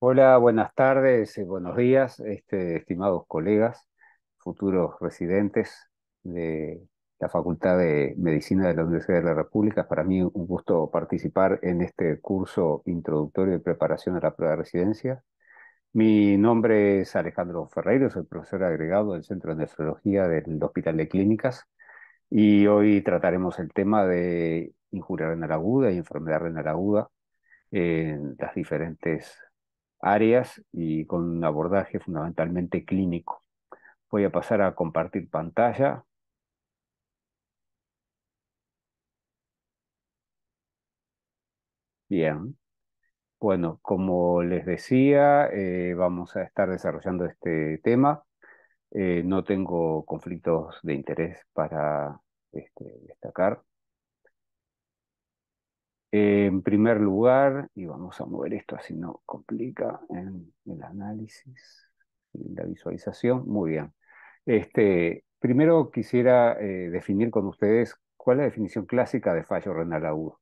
Hola, buenas tardes, eh, buenos días, este, estimados colegas, futuros residentes de la Facultad de Medicina de la Universidad de la República. Para mí un gusto participar en este curso introductorio de preparación a la prueba de residencia. Mi nombre es Alejandro Ferreiro, soy profesor agregado del Centro de Nefrología del Hospital de Clínicas y hoy trataremos el tema de injuria renal aguda y enfermedad renal aguda en las diferentes áreas y con un abordaje fundamentalmente clínico. Voy a pasar a compartir pantalla. Bien. Bueno, como les decía, eh, vamos a estar desarrollando este tema. Eh, no tengo conflictos de interés para este, destacar en primer lugar, y vamos a mover esto así no complica en el análisis y la visualización. Muy bien. Este, primero quisiera eh, definir con ustedes cuál es la definición clásica de fallo renal agudo,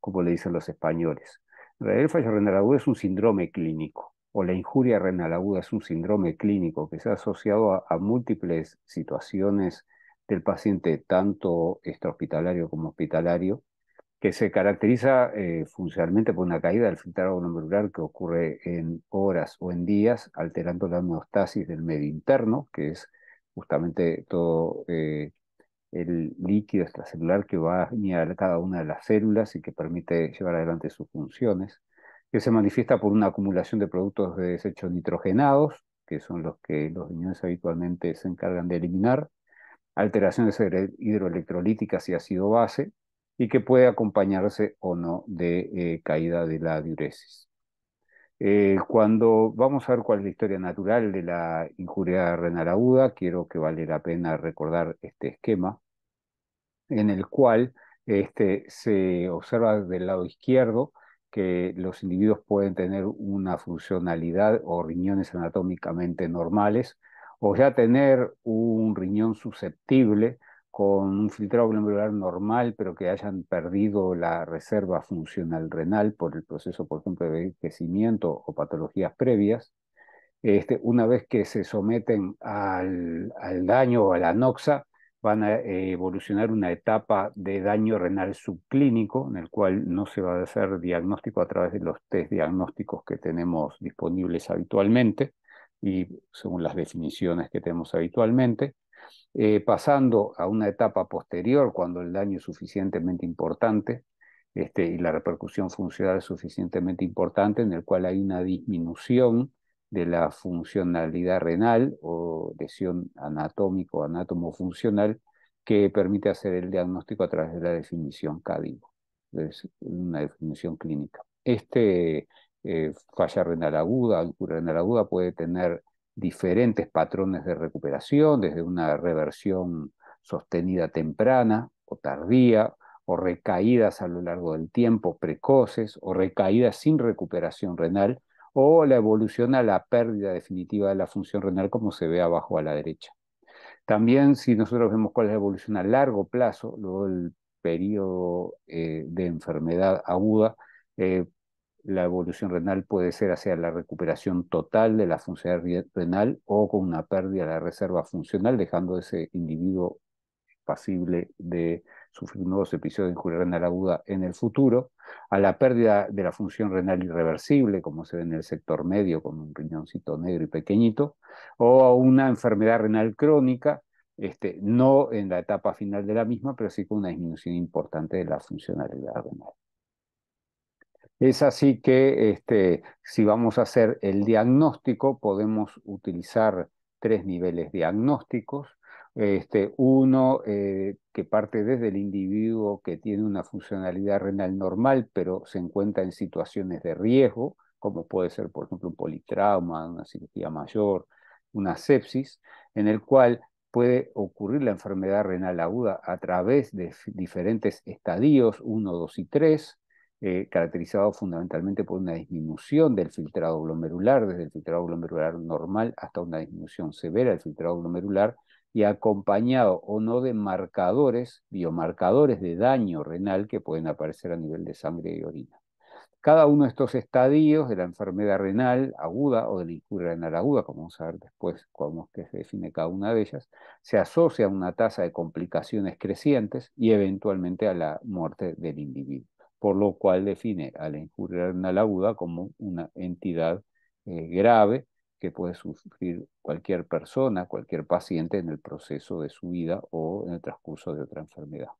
como le dicen los españoles. En el fallo renal agudo es un síndrome clínico, o la injuria renal aguda es un síndrome clínico que se ha asociado a múltiples situaciones del paciente, tanto extrahospitalario como hospitalario, se caracteriza eh, funcionalmente por una caída del filtrado glomerular que ocurre en horas o en días, alterando la homeostasis del medio interno, que es justamente todo eh, el líquido extracelular que va a cada una de las células y que permite llevar adelante sus funciones, que se manifiesta por una acumulación de productos de desechos nitrogenados, que son los que los riñones habitualmente se encargan de eliminar, alteraciones hidroelectrolíticas y ácido-base, y que puede acompañarse o no de eh, caída de la diuresis. Eh, cuando vamos a ver cuál es la historia natural de la injuria renal aguda, quiero que vale la pena recordar este esquema en el cual este, se observa del lado izquierdo que los individuos pueden tener una funcionalidad o riñones anatómicamente normales, o ya tener un riñón susceptible con un filtrado glomerular normal, pero que hayan perdido la reserva funcional renal por el proceso, por ejemplo, de envejecimiento o patologías previas, este, una vez que se someten al, al daño o a la noxa, van a eh, evolucionar una etapa de daño renal subclínico, en el cual no se va a hacer diagnóstico a través de los test diagnósticos que tenemos disponibles habitualmente y según las definiciones que tenemos habitualmente. Eh, pasando a una etapa posterior cuando el daño es suficientemente importante este, y la repercusión funcional es suficientemente importante, en el cual hay una disminución de la funcionalidad renal o lesión anatómico anátomo funcional que permite hacer el diagnóstico a través de la definición Cádigo es una definición clínica. Este eh, falla renal aguda, renal aguda puede tener diferentes patrones de recuperación, desde una reversión sostenida temprana o tardía, o recaídas a lo largo del tiempo precoces, o recaídas sin recuperación renal, o la evolución a la pérdida definitiva de la función renal, como se ve abajo a la derecha. También si nosotros vemos cuál es la evolución a largo plazo, luego el periodo eh, de enfermedad aguda, eh, la evolución renal puede ser hacia la recuperación total de la función renal o con una pérdida de la reserva funcional, dejando ese individuo pasible de sufrir nuevos episodios de injuria renal aguda en el futuro, a la pérdida de la función renal irreversible, como se ve en el sector medio con un riñoncito negro y pequeñito, o a una enfermedad renal crónica, este, no en la etapa final de la misma, pero sí con una disminución importante de la funcionalidad renal. Es así que este, si vamos a hacer el diagnóstico, podemos utilizar tres niveles diagnósticos. Este, uno eh, que parte desde el individuo que tiene una funcionalidad renal normal, pero se encuentra en situaciones de riesgo, como puede ser, por ejemplo, un politrauma, una cirugía mayor, una sepsis, en el cual puede ocurrir la enfermedad renal aguda a través de diferentes estadios uno, dos y 3, eh, caracterizado fundamentalmente por una disminución del filtrado glomerular, desde el filtrado glomerular normal hasta una disminución severa del filtrado glomerular, y acompañado o no de marcadores, biomarcadores de daño renal que pueden aparecer a nivel de sangre y orina. Cada uno de estos estadios de la enfermedad renal aguda o de la renal aguda, como vamos a ver después cómo se define cada una de ellas, se asocia a una tasa de complicaciones crecientes y eventualmente a la muerte del individuo por lo cual define a la injuria renal aguda como una entidad eh, grave que puede sufrir cualquier persona, cualquier paciente en el proceso de su vida o en el transcurso de otra enfermedad.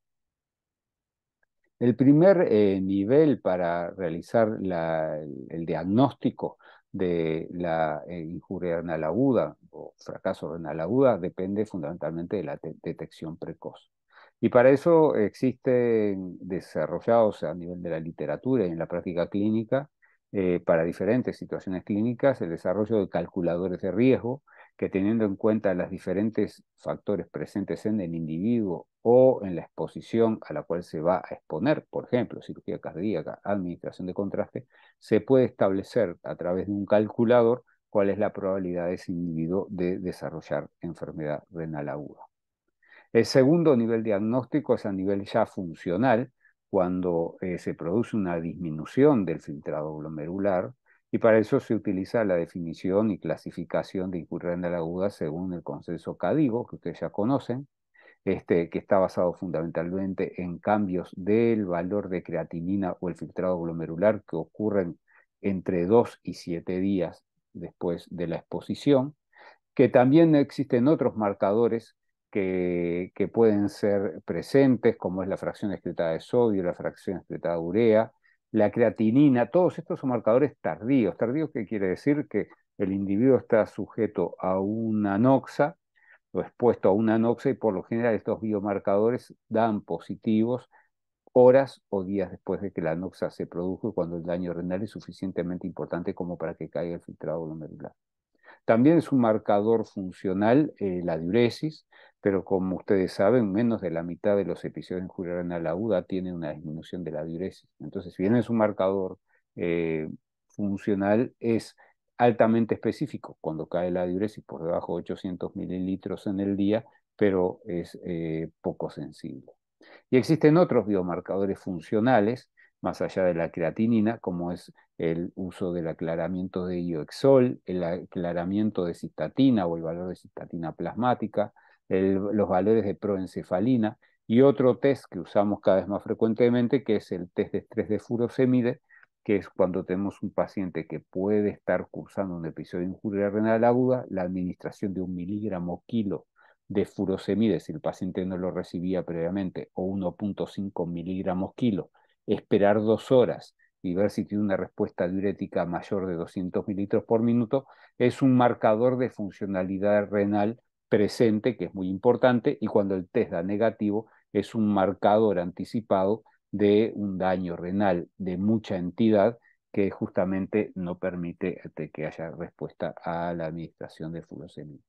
El primer eh, nivel para realizar el diagnóstico de la eh, injuria renal aguda o fracaso renal aguda depende fundamentalmente de la detección precoz. Y para eso existen desarrollados a nivel de la literatura y en la práctica clínica, eh, para diferentes situaciones clínicas, el desarrollo de calculadores de riesgo que teniendo en cuenta los diferentes factores presentes en el individuo o en la exposición a la cual se va a exponer, por ejemplo, cirugía cardíaca, administración de contraste, se puede establecer a través de un calculador cuál es la probabilidad de ese individuo de desarrollar enfermedad renal aguda. El segundo nivel diagnóstico es a nivel ya funcional, cuando eh, se produce una disminución del filtrado glomerular, y para eso se utiliza la definición y clasificación de incurrente aguda según el consenso CADIGO, que ustedes ya conocen, este, que está basado fundamentalmente en cambios del valor de creatinina o el filtrado glomerular que ocurren entre 2 y siete días después de la exposición, que también existen otros marcadores que, pueden ser presentes, como es la fracción excretada de sodio, la fracción excretada de urea, la creatinina, todos estos son marcadores tardíos. ¿Tardíos qué quiere decir? Que el individuo está sujeto a una noxa o expuesto a una noxa y por lo general estos biomarcadores dan positivos horas o días después de que la noxa se produjo cuando el daño renal es suficientemente importante como para que caiga el filtrado glomerular. También es un marcador funcional eh, la diuresis, pero como ustedes saben, menos de la mitad de los episodios en Juliana lauda tienen una disminución de la diuresis. Entonces, si bien es un marcador eh, funcional, es altamente específico cuando cae la diuresis por debajo de 800 mililitros en el día, pero es eh, poco sensible. Y existen otros biomarcadores funcionales, más allá de la creatinina, como es el uso del aclaramiento de ioexol, el aclaramiento de cistatina o el valor de cistatina plasmática, los valores de proencefalina, y otro test que usamos cada vez más frecuentemente, que es el test de estrés de furosemide, que es cuando tenemos un paciente que puede estar cursando un episodio de injuria renal aguda, la administración de un miligramo kilo de furosemide, si el paciente no lo recibía previamente, o 1.5 miligramos kilo, esperar dos horas y ver si tiene una respuesta diurética mayor de 200 mililitros por minuto, es un marcador de funcionalidad renal presente, que es muy importante, y cuando el test da negativo, es un marcador anticipado de un daño renal de mucha entidad que justamente no permite que haya respuesta a la administración de furosemida.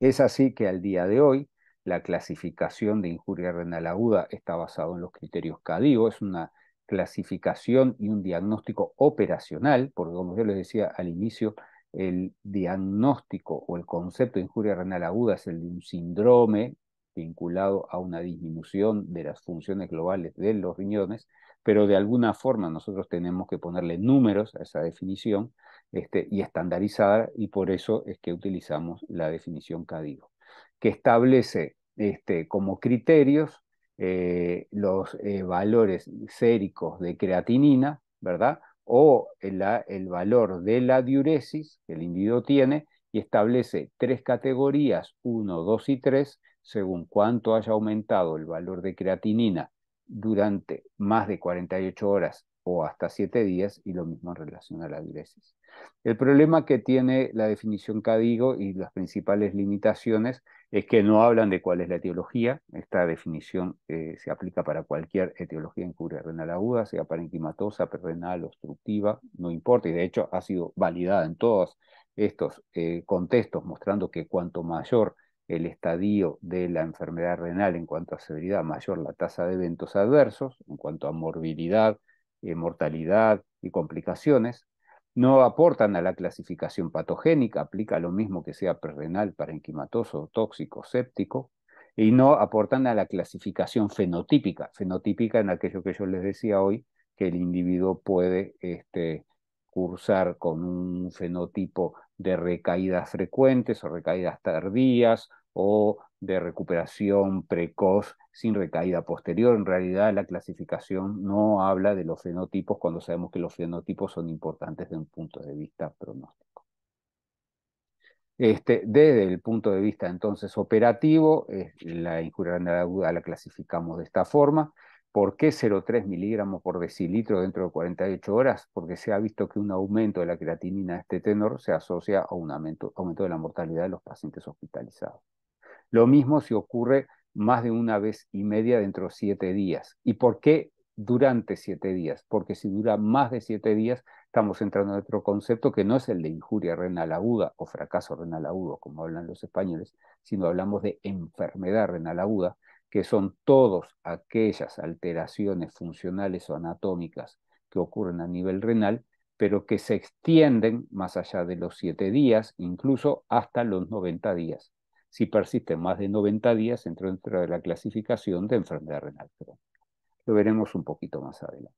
Es así que al día de hoy la clasificación de injuria renal aguda está basado en los criterios CADIO, es una clasificación y un diagnóstico operacional, porque como yo les decía al inicio, el diagnóstico o el concepto de injuria renal aguda es el de un síndrome vinculado a una disminución de las funciones globales de los riñones, pero de alguna forma nosotros tenemos que ponerle números a esa definición este, y estandarizar, y por eso es que utilizamos la definición CADIGO, que establece este, como criterios eh, los eh, valores séricos de creatinina, ¿verdad? o el, valor de la diuresis que el individuo tiene y establece tres categorías, 1, 2 y 3, según cuánto haya aumentado el valor de creatinina durante más de 48 horas o hasta siete días y lo mismo en relación a la diuresis. El problema que tiene la definición Cadigo y las principales limitaciones es que no hablan de cuál es la etiología. Esta definición eh, se aplica para cualquier etiología en cubre renal aguda, sea parenquimatosa, perrenal, obstructiva, no importa. Y de hecho ha sido validada en todos estos eh, contextos, mostrando que cuanto mayor el estadio de la enfermedad renal en cuanto a severidad, mayor la tasa de eventos adversos, en cuanto a morbilidad, eh, mortalidad y complicaciones, no aportan a la clasificación patogénica, aplica lo mismo que sea prerrenal, parenquimatoso, tóxico, séptico, y no aportan a la clasificación fenotípica, fenotípica en aquello que yo les decía hoy, que el individuo puede este, cursar con un fenotipo de recaídas frecuentes o recaídas tardías o de recuperación precoz sin recaída posterior. En realidad la clasificación no habla de los fenotipos cuando sabemos que los fenotipos son importantes desde un punto de vista pronóstico. Este, desde el punto de vista entonces operativo, la injuria aguda la clasificamos de esta forma. ¿Por qué 0,3 miligramos por decilitro dentro de 48 horas? Porque se ha visto que un aumento de la creatinina de este tenor se asocia a un aumento de la mortalidad de los pacientes hospitalizados. Lo mismo si ocurre más de una vez y media dentro de siete días. ¿Y por qué durante siete días? Porque si dura más de siete días, estamos entrando en otro concepto que no es el de injuria renal aguda o fracaso renal agudo, como hablan los españoles, sino hablamos de enfermedad renal aguda, que son todas aquellas alteraciones funcionales o anatómicas que ocurren a nivel renal, pero que se extienden más allá de los siete días, incluso hasta los 90 días. Si persiste más de 90 días, entró dentro de la clasificación de enfermedad renal crónica. Lo veremos un poquito más adelante.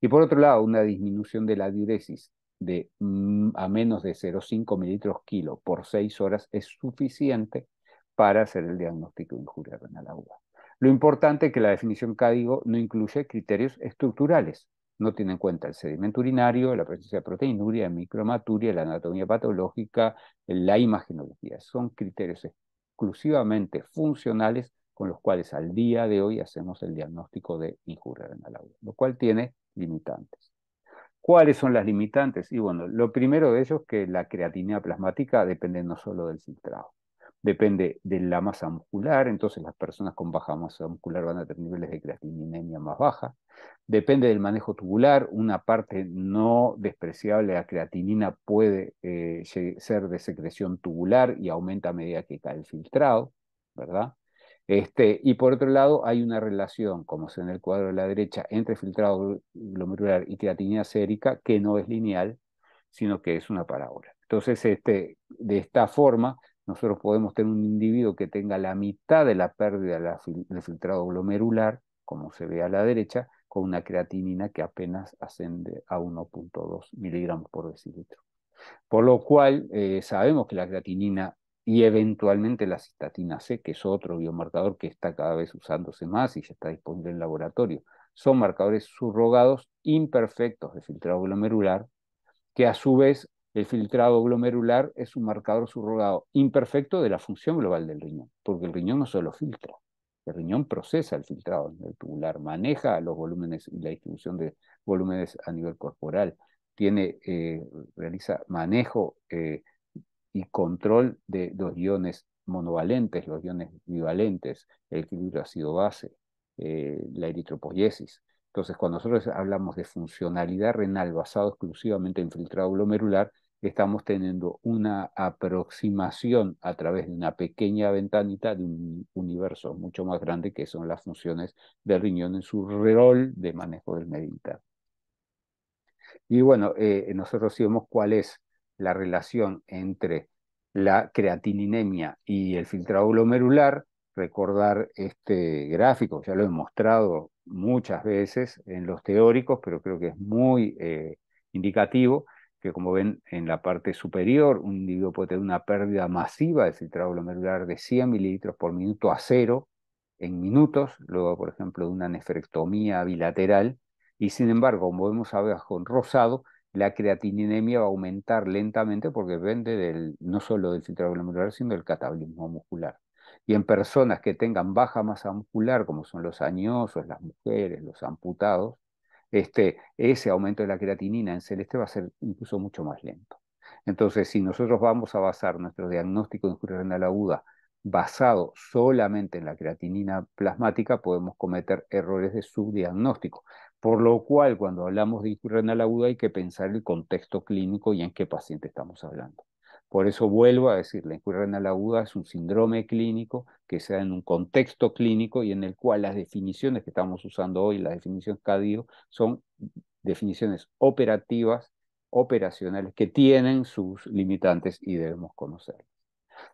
Y por otro lado, una disminución de la diuresis de mm, a menos de 0,5 mililitros kilo por 6 horas es suficiente para hacer el diagnóstico de injuria renal aguda. Lo importante es que la definición CADIGO no incluye criterios estructurales, no tiene en cuenta el sedimento urinario, la presencia de proteinuria, micromaturia, la anatomía patológica, la imagenología. Son criterios exclusivamente funcionales con los cuales al día de hoy hacemos el diagnóstico de injuria renal aguda, lo cual tiene limitantes. ¿Cuáles son las limitantes? Y bueno, lo primero de ellos es que la creatinina plasmática depende no solo del filtrado, depende de la masa muscular, entonces las personas con baja masa muscular van a tener niveles de creatininemia más baja. Depende del manejo tubular, una parte no despreciable de la creatinina puede eh, ser de secreción tubular y aumenta a medida que cae el filtrado, ¿verdad? Este, y por otro lado, hay una relación, como se en el cuadro de la derecha, entre filtrado glomerular y creatinina sérica que no es lineal, sino que es una parábola. Entonces, este, de esta forma, nosotros podemos tener un individuo que tenga la mitad de la pérdida del filtrado glomerular, como se ve a la derecha, con una creatinina que apenas asciende a 1.2 miligramos por decilitro. Por lo cual, eh, sabemos que la creatinina y eventualmente la cistatina C, que es otro biomarcador que está cada vez usándose más y ya está disponible en laboratorio, son marcadores subrogados imperfectos de filtrado glomerular, que a su vez el filtrado glomerular es un marcador subrogado imperfecto de la función global del riñón, porque el riñón no solo filtra, el riñón procesa el filtrado el tubular, maneja los volúmenes y la distribución de volúmenes a nivel corporal, tiene, eh, realiza manejo eh, y control de los iones monovalentes, los iones bivalentes, el equilibrio ácido-base, eh, la eritropoiesis. Entonces, cuando nosotros hablamos de funcionalidad renal basado exclusivamente en filtrado glomerular, estamos teniendo una aproximación a través de una pequeña ventanita de un universo mucho más grande que son las funciones del riñón en su rol de manejo del medicamento. Y bueno, eh, nosotros sabemos cuál es la relación entre la creatininemia y el filtrado glomerular. Recordar este gráfico, ya lo he mostrado muchas veces en los teóricos, pero creo que es muy eh, indicativo que como ven en la parte superior, un individuo puede tener una pérdida masiva de filtrado glomerular de 100 mililitros por minuto a cero en minutos, luego, por ejemplo, de una nefrectomía bilateral, y sin embargo, como vemos abajo en rosado, la creatininemia va a aumentar lentamente porque depende del, no solo del filtrado glomerular, sino del catabolismo muscular. Y en personas que tengan baja masa muscular, como son los añosos, las mujeres, los amputados, este, ese aumento de la creatinina en celeste va a ser incluso mucho más lento. Entonces, si nosotros vamos a basar nuestro diagnóstico de injuria renal aguda basado solamente en la creatinina plasmática, podemos cometer errores de subdiagnóstico. Por lo cual, cuando hablamos de injuria renal aguda, hay que pensar el contexto clínico y en qué paciente estamos hablando. Por eso vuelvo a decir, la injuria renal aguda es un síndrome clínico que se da en un contexto clínico y en el cual las definiciones que estamos usando hoy, las definiciones CADIO, son definiciones operativas, operacionales, que tienen sus limitantes y debemos conocerlas.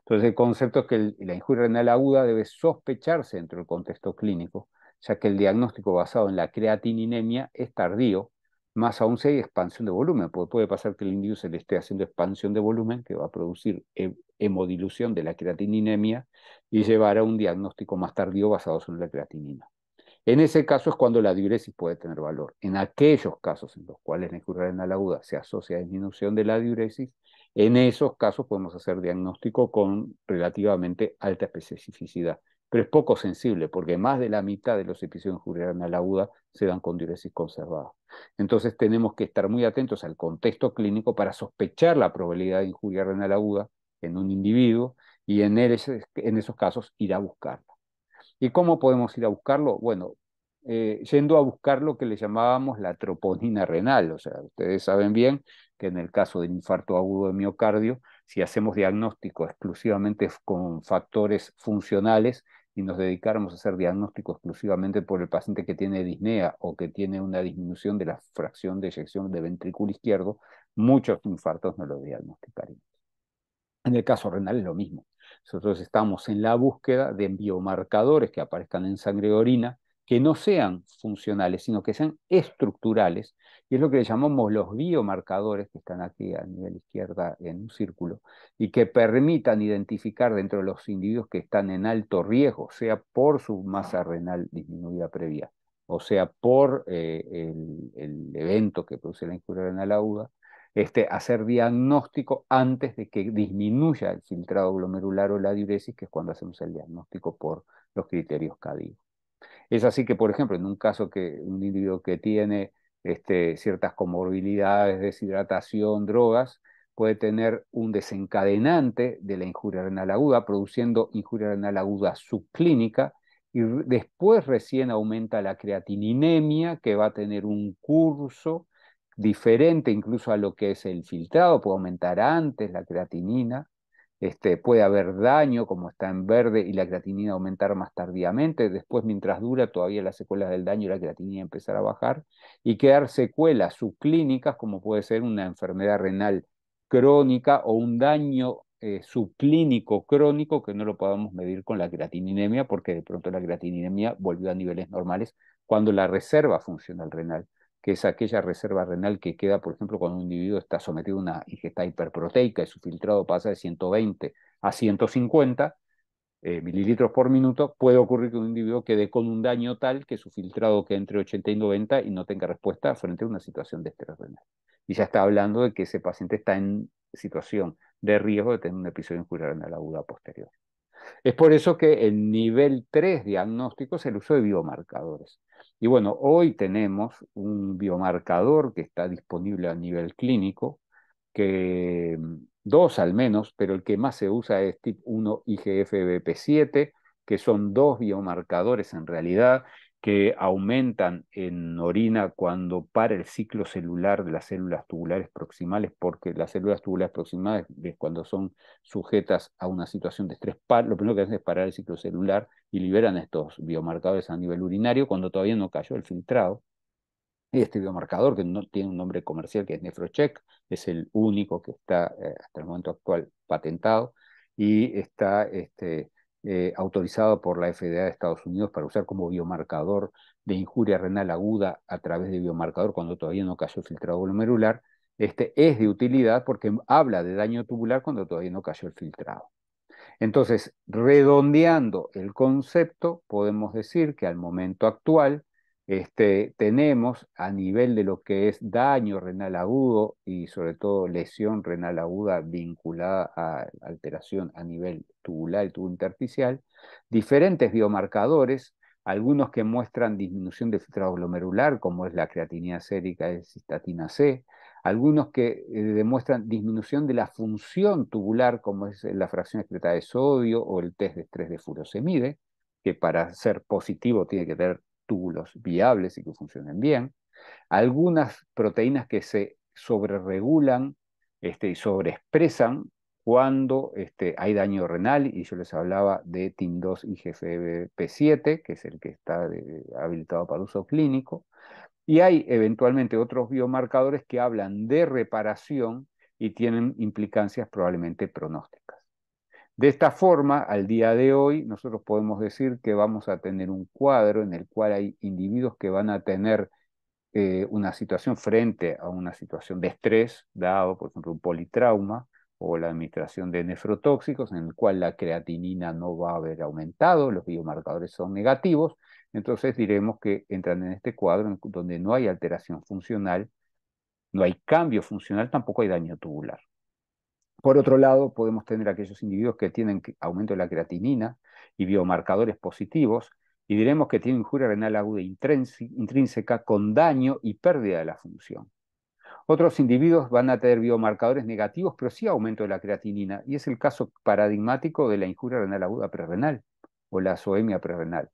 Entonces el concepto es que la injuria renal aguda debe sospecharse dentro del contexto clínico, ya que el diagnóstico basado en la creatininemia es tardío más aún si hay expansión de volumen, puede pasar que el individuo se le esté haciendo expansión de volumen, que va a producir hemodilución de la creatininemia y llevar a un diagnóstico más tardío basado en la creatinina. En ese caso es cuando la diuresis puede tener valor. En aquellos casos en los cuales la la aguda se asocia a disminución de la diuresis, en esos casos podemos hacer diagnóstico con relativamente alta especificidad pero es poco sensible porque más de la mitad de los episodios de injuria renal aguda se dan con diuresis conservada. Entonces tenemos que estar muy atentos al contexto clínico para sospechar la probabilidad de injuria renal aguda en un individuo y en, en esos casos ir a buscarla. ¿Y cómo podemos ir a buscarlo? Bueno, eh, yendo a buscar lo que le llamábamos la troponina renal. O sea, ustedes saben bien que en el caso del infarto agudo de miocardio, si hacemos diagnóstico exclusivamente con factores funcionales, y nos dedicáramos a hacer diagnóstico exclusivamente por el paciente que tiene disnea o que tiene una disminución de la fracción de eyección de ventrículo izquierdo, muchos infartos no lo diagnosticaríamos. En el caso renal es lo mismo. Nosotros estamos en la búsqueda de biomarcadores que aparezcan en sangre y orina que no sean funcionales, sino que sean estructurales, y es lo que le llamamos los biomarcadores, que están aquí a nivel izquierda en un círculo, y que permitan identificar dentro de los individuos que están en alto riesgo, sea por su masa renal disminuida previa, o sea por eh, el, evento que produce la injuria renal aguda, este, hacer diagnóstico antes de que disminuya el filtrado glomerular o la diuresis, que es cuando hacemos el diagnóstico por los criterios CADI. Es así que, por ejemplo, en un caso que un individuo que tiene este, ciertas comorbilidades, deshidratación, drogas, puede tener un desencadenante de la injuria renal aguda, produciendo injuria renal aguda subclínica, y después recién aumenta la creatininemia, que va a tener un curso diferente incluso a lo que es el filtrado, puede aumentar antes la creatinina, este, puede haber daño, como está en verde, y la creatinina aumentar más tardíamente. Después, mientras dura, todavía las secuelas del daño y la creatinina empezar a bajar. Y quedar secuelas subclínicas, como puede ser una enfermedad renal crónica o un daño eh, subclínico crónico que no lo podamos medir con la creatininemia, porque de pronto la creatininemia volvió a niveles normales cuando la reserva funcional renal que es aquella reserva renal que queda, por ejemplo, cuando un individuo está sometido a una ingesta hiperproteica y su filtrado pasa de 120 a 150 eh, mililitros por minuto, puede ocurrir que un individuo quede con un daño tal que su filtrado quede entre 80 y 90 y no tenga respuesta frente a una situación de estrés renal. Y ya está hablando de que ese paciente está en situación de riesgo de tener un episodio injurial renal aguda posterior. Es por eso que el nivel 3 diagnóstico es el uso de biomarcadores. Y bueno, hoy tenemos un biomarcador que está disponible a nivel clínico, que mm, dos al menos, pero el que más se usa es tip 1 igfbp 7 que son dos biomarcadores en realidad que aumentan en orina cuando para el ciclo celular de las células tubulares proximales, porque las células tubulares proximales, cuando son sujetas a una situación de estrés, lo primero que hacen es parar el ciclo celular y liberan estos biomarcadores a nivel urinario cuando todavía no cayó el filtrado. y Este biomarcador, que no tiene un nombre comercial, que es Nefrocheck, es el único que está eh, hasta el momento actual patentado y está este, eh, autorizado por la FDA de Estados Unidos para usar como biomarcador de injuria renal aguda a través de biomarcador cuando todavía no cayó el filtrado glomerular, este, es de utilidad porque habla de daño tubular cuando todavía no cayó el filtrado. Entonces, redondeando el concepto, podemos decir que al momento actual, este, tenemos a nivel de lo que es daño renal agudo y sobre todo lesión renal aguda vinculada a alteración a nivel tubular y tubo interficial diferentes biomarcadores, algunos que muestran disminución de filtrado glomerular, como es la creatinina sérica de cistatina C, algunos que eh, demuestran disminución de la función tubular, como es la fracción excreta de sodio o el test de estrés de furosemide, que para ser positivo tiene que tener túbulos viables y que funcionen bien, algunas proteínas que se sobreregulan este, y sobreexpresan cuando este, hay daño renal, y yo les hablaba de TIM2 y GFP7, que es el que está eh, habilitado para uso clínico, y hay eventualmente otros biomarcadores que hablan de reparación y tienen implicancias probablemente pronósticas. De esta forma, al día de hoy, nosotros podemos decir que vamos a tener un cuadro en el cual hay individuos que van a tener eh, una situación frente a una situación de estrés, dado, por ejemplo, un politrauma o la administración de nefrotóxicos, en el cual la creatinina no va a haber aumentado, los biomarcadores son negativos, entonces diremos que entran en este cuadro donde no hay alteración funcional, no hay cambio funcional, tampoco hay daño tubular. Por otro lado, podemos tener aquellos individuos que tienen aumento de la creatinina y biomarcadores positivos, y diremos que tienen injuria renal aguda intrínseca con daño y pérdida de la función. Otros individuos van a tener biomarcadores negativos, pero sí aumento de la creatinina, y es el caso paradigmático de la injuria renal aguda prerrenal o la azoemia prerrenal.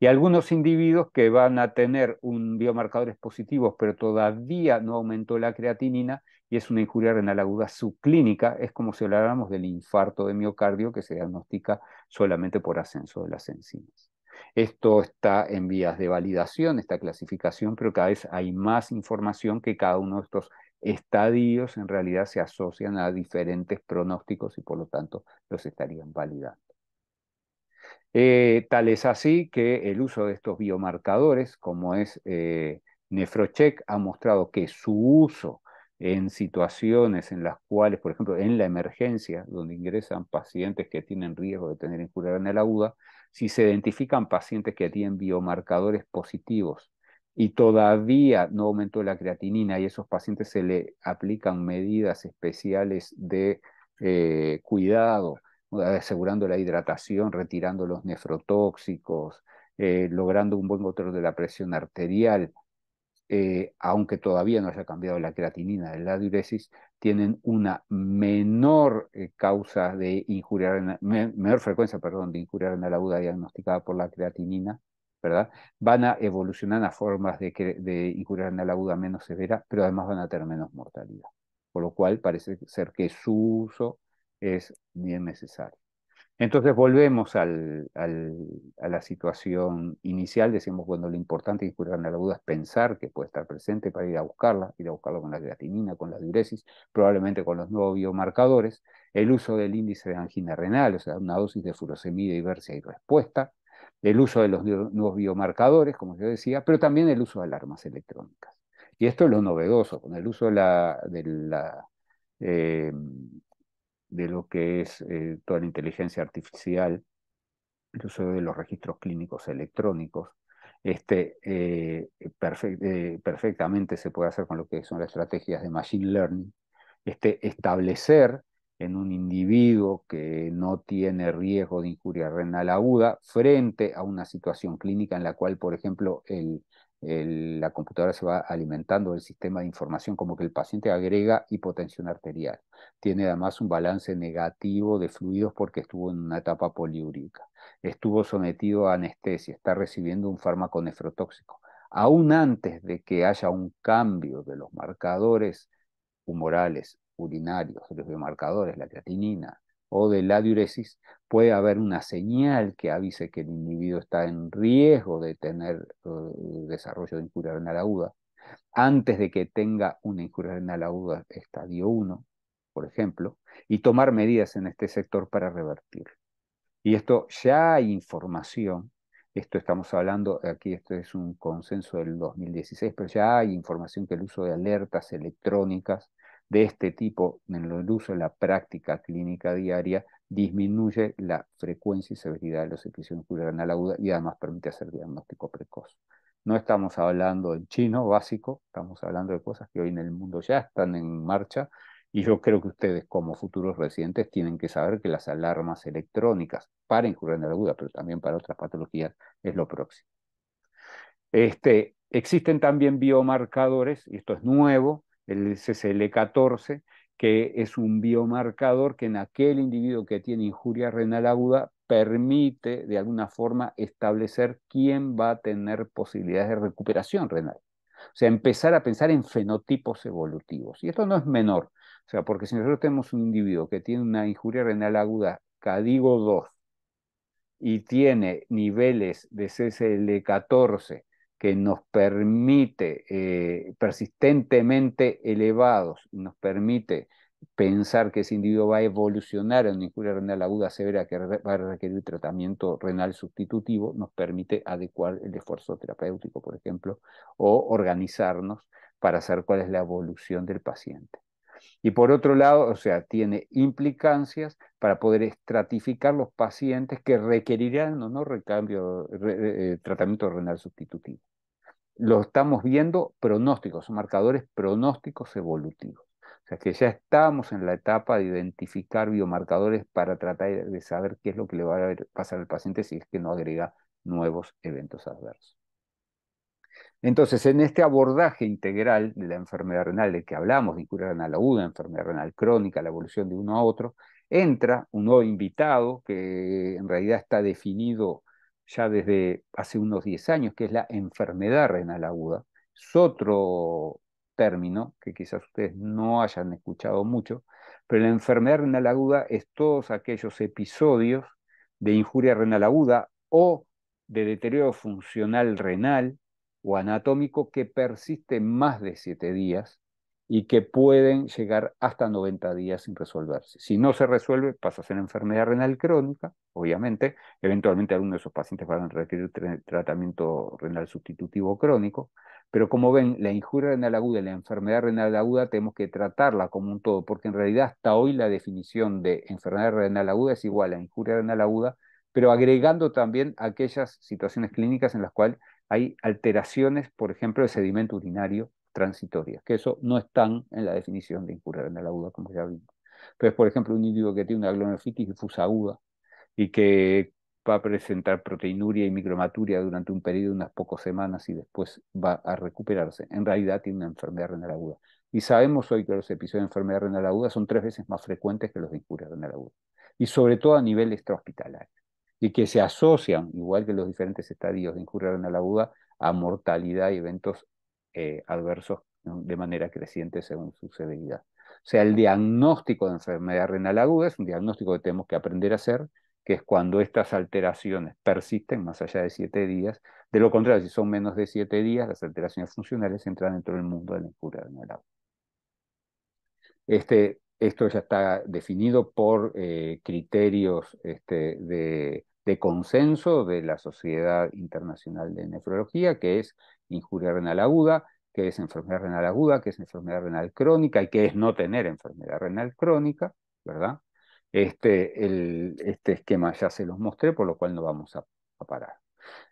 Y algunos individuos que van a tener un biomarcadores positivos, pero todavía no aumentó la creatinina, y es una injuria renal aguda subclínica, es como si habláramos del infarto de miocardio que se diagnostica solamente por ascenso de las enzimas. Esto está en vías de validación, esta clasificación, pero cada vez hay más información que cada uno de estos estadios en realidad se asocian a diferentes pronósticos y por lo tanto los estarían validando. Eh, tal es así que el uso de estos biomarcadores, como es eh, Nefrocheck, ha mostrado que su uso en situaciones en las cuales, por ejemplo, en la emergencia, donde ingresan pacientes que tienen riesgo de tener en el aguda, si se identifican pacientes que tienen biomarcadores positivos y todavía no aumentó la creatinina y a esos pacientes se le aplican medidas especiales de eh, cuidado, asegurando la hidratación, retirando los nefrotóxicos, eh, logrando un buen control de la presión arterial, eh, aunque todavía no haya cambiado la creatinina de la diuresis, tienen una menor eh, causa de injuria en menor frecuencia, perdón, de injuria renal aguda diagnosticada por la creatinina, ¿verdad? Van a evolucionar a formas de, de en renal aguda menos severa, pero además van a tener menos mortalidad. Por lo cual parece ser que su uso es bien necesario. Entonces volvemos a la situación inicial, decimos, bueno, lo importante que en la duda es pensar que puede estar presente para ir a buscarla, ir a buscarla con la creatinina, con la diuresis, probablemente con los nuevos biomarcadores, el uso del índice de angina renal, o sea, una dosis de furosemida y ver si hay respuesta, el uso de los nuevos biomarcadores, como yo decía, pero también el uso de alarmas electrónicas. Y esto es lo novedoso, con el uso de la, de la eh, de lo que es eh, toda la inteligencia artificial, incluso de los registros clínicos electrónicos. Este, eh, eh, perfectamente se puede hacer con lo que son las estrategias de Machine Learning. Este, establecer en un individuo que no tiene riesgo de injuria renal aguda frente a una situación clínica en la cual, por ejemplo, el, la computadora se va alimentando del sistema de información, como que el paciente agrega hipotensión arterial. Tiene además un balance negativo de fluidos porque estuvo en una etapa poliúrica. Estuvo sometido a anestesia, está recibiendo un fármaco nefrotóxico. Aún antes de que haya un cambio de los marcadores humorales, urinarios, de los biomarcadores, la creatinina o de la diuresis, puede haber una señal que avise que el individuo está en riesgo de tener eh, desarrollo de incura renal aguda, antes de que tenga una incura renal aguda estadio 1, por ejemplo, y tomar medidas en este sector para revertir. Y esto ya hay información, esto estamos hablando, aquí esto es un consenso del 2016, pero ya hay información que el uso de alertas electrónicas de este tipo, en el uso en la práctica clínica diaria, disminuye la frecuencia y severidad de los episodios en la aguda y además permite hacer diagnóstico precoz. No estamos hablando en chino básico, estamos hablando de cosas que hoy en el mundo ya están en marcha y yo creo que ustedes como futuros residentes tienen que saber que las alarmas electrónicas para en la aguda, pero también para otras patologías, es lo próximo. Este, existen también biomarcadores, y esto es nuevo, el CCL14, que es un biomarcador que en aquel individuo que tiene injuria renal aguda permite de alguna forma establecer quién va a tener posibilidades de recuperación renal. O sea, empezar a pensar en fenotipos evolutivos. Y esto no es menor. O sea, porque si nosotros tenemos un individuo que tiene una injuria renal aguda, cadigo 2, y tiene niveles de CCL14 que nos permite, eh, persistentemente elevados, nos permite pensar que ese individuo va a evolucionar en una injuria renal aguda severa que va a requerir tratamiento renal sustitutivo, nos permite adecuar el esfuerzo terapéutico, por ejemplo, o organizarnos para saber cuál es la evolución del paciente. Y por otro lado, o sea, tiene implicancias para poder estratificar los pacientes que requerirán o no recambio, eh, tratamiento renal sustitutivo lo estamos viendo pronósticos, marcadores pronósticos evolutivos. O sea que ya estamos en la etapa de identificar biomarcadores para tratar de saber qué es lo que le va a pasar al paciente si es que no agrega nuevos eventos adversos. Entonces, en este abordaje integral de la enfermedad renal del que hablamos, de cura renal aguda, enfermedad renal crónica, la evolución de uno a otro, entra un nuevo invitado que en realidad está definido ya desde hace unos 10 años, que es la enfermedad renal aguda. Es otro término que quizás ustedes no hayan escuchado mucho, pero la enfermedad renal aguda es todos aquellos episodios de injuria renal aguda o de deterioro funcional renal o anatómico que persiste más de 7 días y que pueden llegar hasta 90 días sin resolverse. Si no se resuelve, pasa a ser enfermedad renal crónica, obviamente. Eventualmente algunos de esos pacientes van a requerir tratamiento renal sustitutivo crónico, pero como ven, la injuria renal aguda y la enfermedad renal aguda tenemos que tratarla como un todo, porque en realidad hasta hoy la definición de enfermedad renal aguda es igual a injuria renal aguda, pero agregando también aquellas situaciones clínicas en las cuales hay alteraciones, por ejemplo, de sedimento urinario transitorias, que eso no están en la definición de incurrir en la aguda, como ya vimos. Pues por ejemplo, un individuo que tiene una glomerfitis difusa aguda y que va a presentar proteinuria y micromaturia durante un periodo de unas pocas semanas y después va a recuperarse. En realidad tiene una enfermedad renal aguda. Y sabemos hoy que los episodios de enfermedad renal aguda son tres veces más frecuentes que los de en renal aguda. Y sobre todo a nivel extrahospitalario. Y que se asocian, igual que los diferentes estadios de en renal aguda, a mortalidad y eventos eh, adversos de manera creciente según su severidad. O sea, el diagnóstico de enfermedad renal aguda es un diagnóstico que tenemos que aprender a hacer, que es cuando estas alteraciones persisten más allá de siete días. De lo contrario, si son menos de siete días, las alteraciones funcionales entran dentro del mundo de la cura renal aguda. Este, esto ya está definido por eh, criterios este, de de consenso de la Sociedad Internacional de Nefrología, que es injuria renal aguda, que es enfermedad renal aguda, que es enfermedad renal crónica y que es no tener enfermedad renal crónica, ¿verdad? Este, este esquema ya se los mostré, por lo cual no vamos a, parar.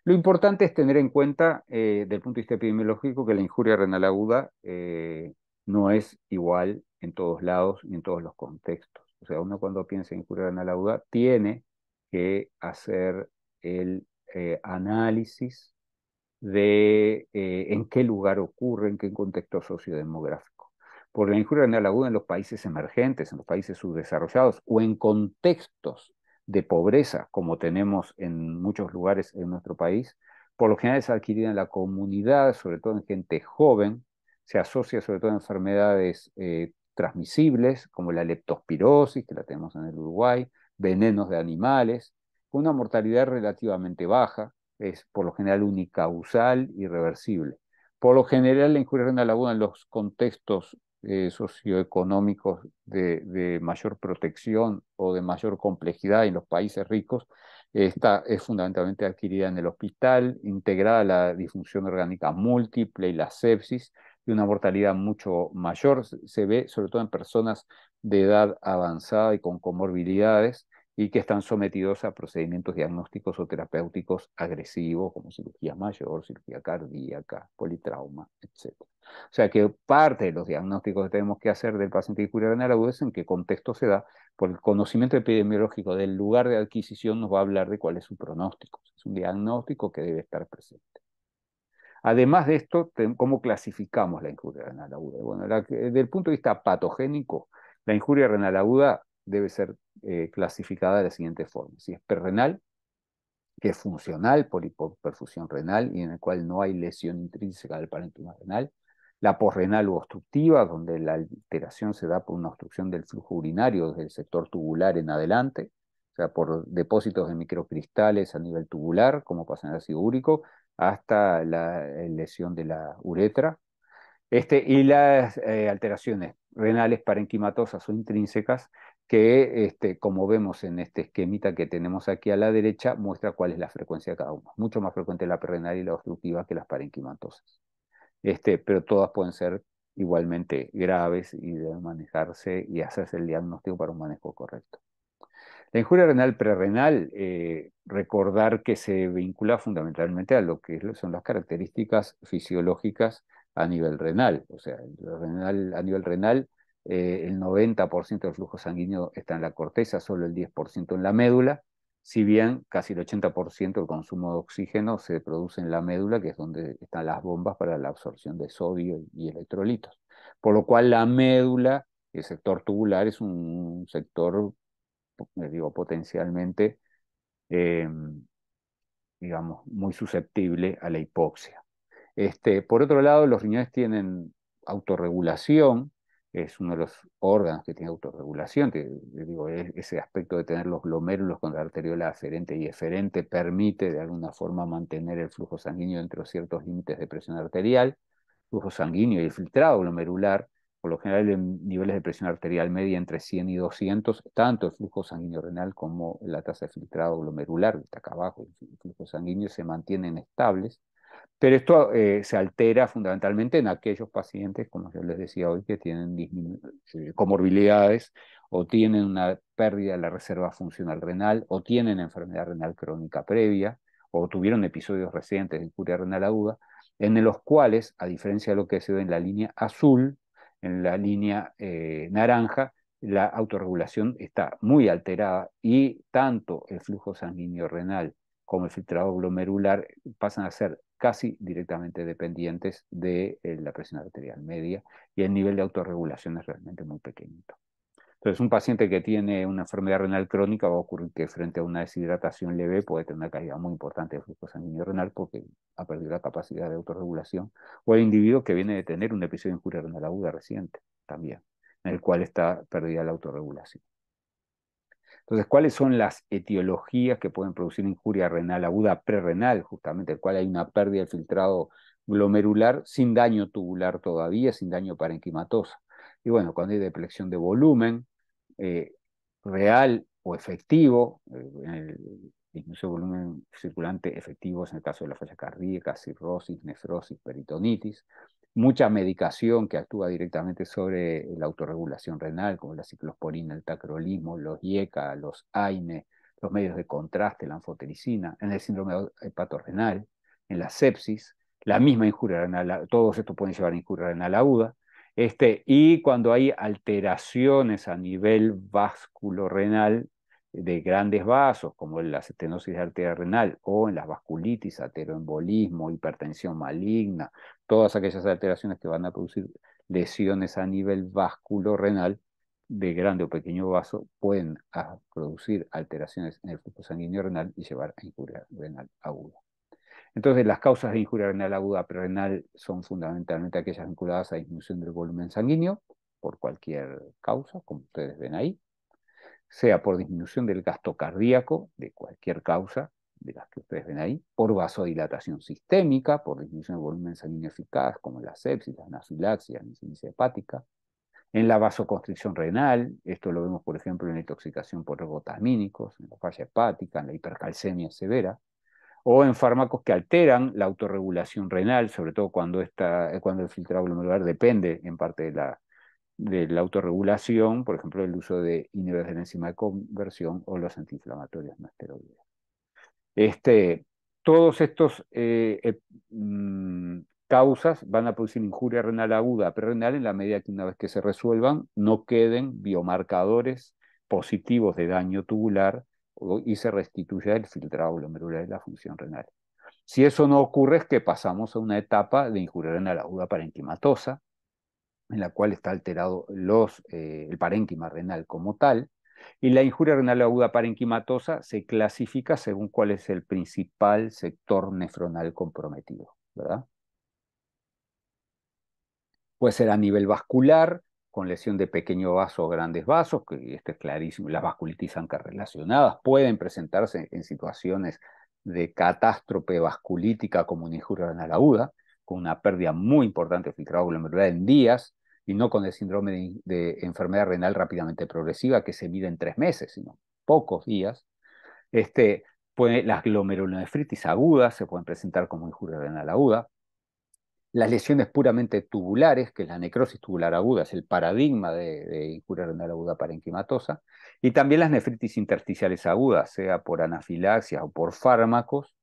Lo importante es tener en cuenta, eh, del punto de vista epidemiológico, que la injuria renal aguda eh, no es igual en todos lados y en todos los contextos. O sea, uno cuando piensa en injuria renal aguda tiene que hacer el eh, análisis de eh, en qué lugar ocurre, en qué contexto sociodemográfico. por la injuria renal aguda en los países emergentes, en los países subdesarrollados o en contextos de pobreza, como tenemos en muchos lugares en nuestro país, por lo general es adquirida en la comunidad, sobre todo en gente joven, se asocia sobre todo a enfermedades eh, transmisibles, como la leptospirosis, que la tenemos en el Uruguay, venenos de animales, con una mortalidad relativamente baja, es por lo general unicausal, irreversible. Por lo general, la injuria renal laguna en los contextos eh, socioeconómicos de, de, mayor protección o de mayor complejidad en los países ricos, esta es fundamentalmente adquirida en el hospital, integrada a la disfunción orgánica múltiple y la sepsis, y una mortalidad mucho mayor. Se ve sobre todo en personas de edad avanzada y con comorbilidades, y que están sometidos a procedimientos diagnósticos o terapéuticos agresivos como cirugía mayor, cirugía cardíaca, politrauma, etc. O sea que parte de los diagnósticos que tenemos que hacer del paciente renal aguda es en qué contexto se da, por el conocimiento epidemiológico del lugar de adquisición nos va a hablar de cuál es su pronóstico. Es un diagnóstico que debe estar presente. Además de esto, ¿cómo clasificamos la injuria renal aguda? Bueno, desde el punto de vista patogénico, la injuria renal aguda debe ser eh, clasificada de la siguiente forma. Si es perrenal, que es funcional por hipoperfusión renal y en el cual no hay lesión intrínseca del parenquima renal. La porrenal u obstructiva, donde la alteración se da por una obstrucción del flujo urinario desde el sector tubular en adelante, o sea, por depósitos de microcristales a nivel tubular, como pasa en el ácido úrico, hasta la eh, lesión de la uretra. Este, y las eh, alteraciones renales parenquimatosas o intrínsecas, que, este, como vemos en este esquemita que tenemos aquí a la derecha, muestra cuál es la frecuencia de cada uno. Mucho más frecuente la perrenal y la obstructiva que las parenquimatosas Este, pero todas pueden ser igualmente graves y deben manejarse y hacerse el diagnóstico para un manejo correcto. La injuria renal prerrenal, eh, recordar que se vincula fundamentalmente a lo que son las características fisiológicas a nivel renal. O sea, renal, a nivel renal eh, el 90% del flujo sanguíneo está en la corteza, solo el 10% en la médula, si bien casi el 80% del consumo de oxígeno se produce en la médula, que es donde están las bombas para la absorción de sodio y electrolitos. Por lo cual la médula, el sector tubular, es un sector, les eh, digo, potencialmente, em, digamos, muy susceptible a la hipoxia. Este, por otro lado, los riñones tienen autorregulación, es uno de los órganos que tiene autorregulación. que digo, ese aspecto de tener los glomérulos con la arteriola aferente y eferente permite de alguna forma mantener el flujo sanguíneo dentro de ciertos límites de presión arterial, flujo sanguíneo y el filtrado glomerular. Por lo general, en niveles de presión arterial media entre 100 y 200, tanto el flujo sanguíneo renal como la tasa de filtrado glomerular, que está acá abajo, el flujo sanguíneo, se mantienen estables pero esto eh, se altera fundamentalmente en aquellos pacientes, como yo les decía hoy, que tienen eh, comorbilidades o tienen una pérdida de la reserva funcional renal o tienen enfermedad renal crónica previa o tuvieron episodios recientes de curia renal aguda, en los cuales, a diferencia de lo que se ve en la línea azul, en la línea eh, naranja, la autorregulación está muy alterada y tanto el flujo sanguíneo renal como el filtrado glomerular pasan a ser casi directamente dependientes de eh, la presión arterial media y el nivel de autorregulación es realmente muy pequeñito. Entonces, un paciente que tiene una enfermedad renal crónica va a ocurrir que frente a una deshidratación leve puede tener una caída muy importante de flujo sanguíneo renal porque ha perdido la capacidad de autorregulación. O el individuo que viene de tener un episodio de injuria renal aguda reciente también, en el cual está perdida la autorregulación. Entonces, ¿cuáles son las etiologías que pueden producir injuria renal aguda prerenal, justamente, el cual hay una pérdida de filtrado glomerular sin daño tubular todavía, sin daño parenquimatoso? Y bueno, cuando hay deplexión de volumen eh, real o efectivo, eh, incluso volumen circulante efectivo en el caso de la falla cardíaca, cirrosis, nefrosis, peritonitis, mucha medicación que actúa directamente sobre la autorregulación renal, como la ciclosporina, el tacrolismo, los IECA, los AINE, los medios de contraste, la anfotericina, en el síndrome hepatorrenal, en la sepsis, la misma injuria renal, todos estos pueden llevar a injuria renal aguda, este, y cuando hay alteraciones a nivel vasculorrenal, de grandes vasos, como en la estenosis arteria renal o en las vasculitis, ateroembolismo, hipertensión maligna, todas aquellas alteraciones que van a producir lesiones a nivel vasculorrenal renal de grande o pequeño vaso pueden ah, producir alteraciones en el flujo sanguíneo renal y llevar a injuria renal aguda. Entonces, las causas de injuria renal aguda prerrenal son fundamentalmente aquellas vinculadas a disminución del volumen sanguíneo por cualquier causa, como ustedes ven ahí, sea por disminución del gasto cardíaco, de cualquier causa, de las que ustedes ven ahí, por vasodilatación sistémica, por disminución del volumen sanguíneo eficaz, como la sepsis, la anafilaxia, la insuficiencia hepática, en la vasoconstricción renal, esto lo vemos por ejemplo en la intoxicación por ergotamínicos, en la falla hepática, en la hipercalcemia severa, o en fármacos que alteran la autorregulación renal, sobre todo cuando, esta, cuando el filtrado glomerular depende en parte de la de la autorregulación, por ejemplo, el uso de inhibidores de la enzima de conversión o los antiinflamatorios no esteroides. Este, todos estos eh, eh, mm, causas van a producir injuria renal aguda renal en la medida que una vez que se resuelvan no queden biomarcadores positivos de daño tubular y se restituya el filtrado glomerular de la función renal. Si eso no ocurre es que pasamos a una etapa de injuria renal aguda parenquimatosa, en la cual está alterado los, eh, el parénquima renal como tal, y la injuria renal aguda parenquimatosa se clasifica según cuál es el principal sector nefronal comprometido, ¿verdad? Puede ser a nivel vascular, con lesión de pequeño vaso o grandes vasos, que este es clarísimo, las vasculitis relacionadas pueden presentarse en situaciones de catástrofe vasculítica como una injuria renal aguda, con una pérdida muy importante de filtrado glomerular en días, y no con el síndrome de, enfermedad renal rápidamente progresiva que se mide en tres meses, sino pocos días, este, las glomerulonefritis agudas se pueden presentar como injuria renal aguda, las lesiones puramente tubulares, que es la necrosis tubular aguda, es el paradigma de, de injuria renal aguda parenquimatosa, y también las nefritis intersticiales agudas, sea por anafilaxia o por fármacos,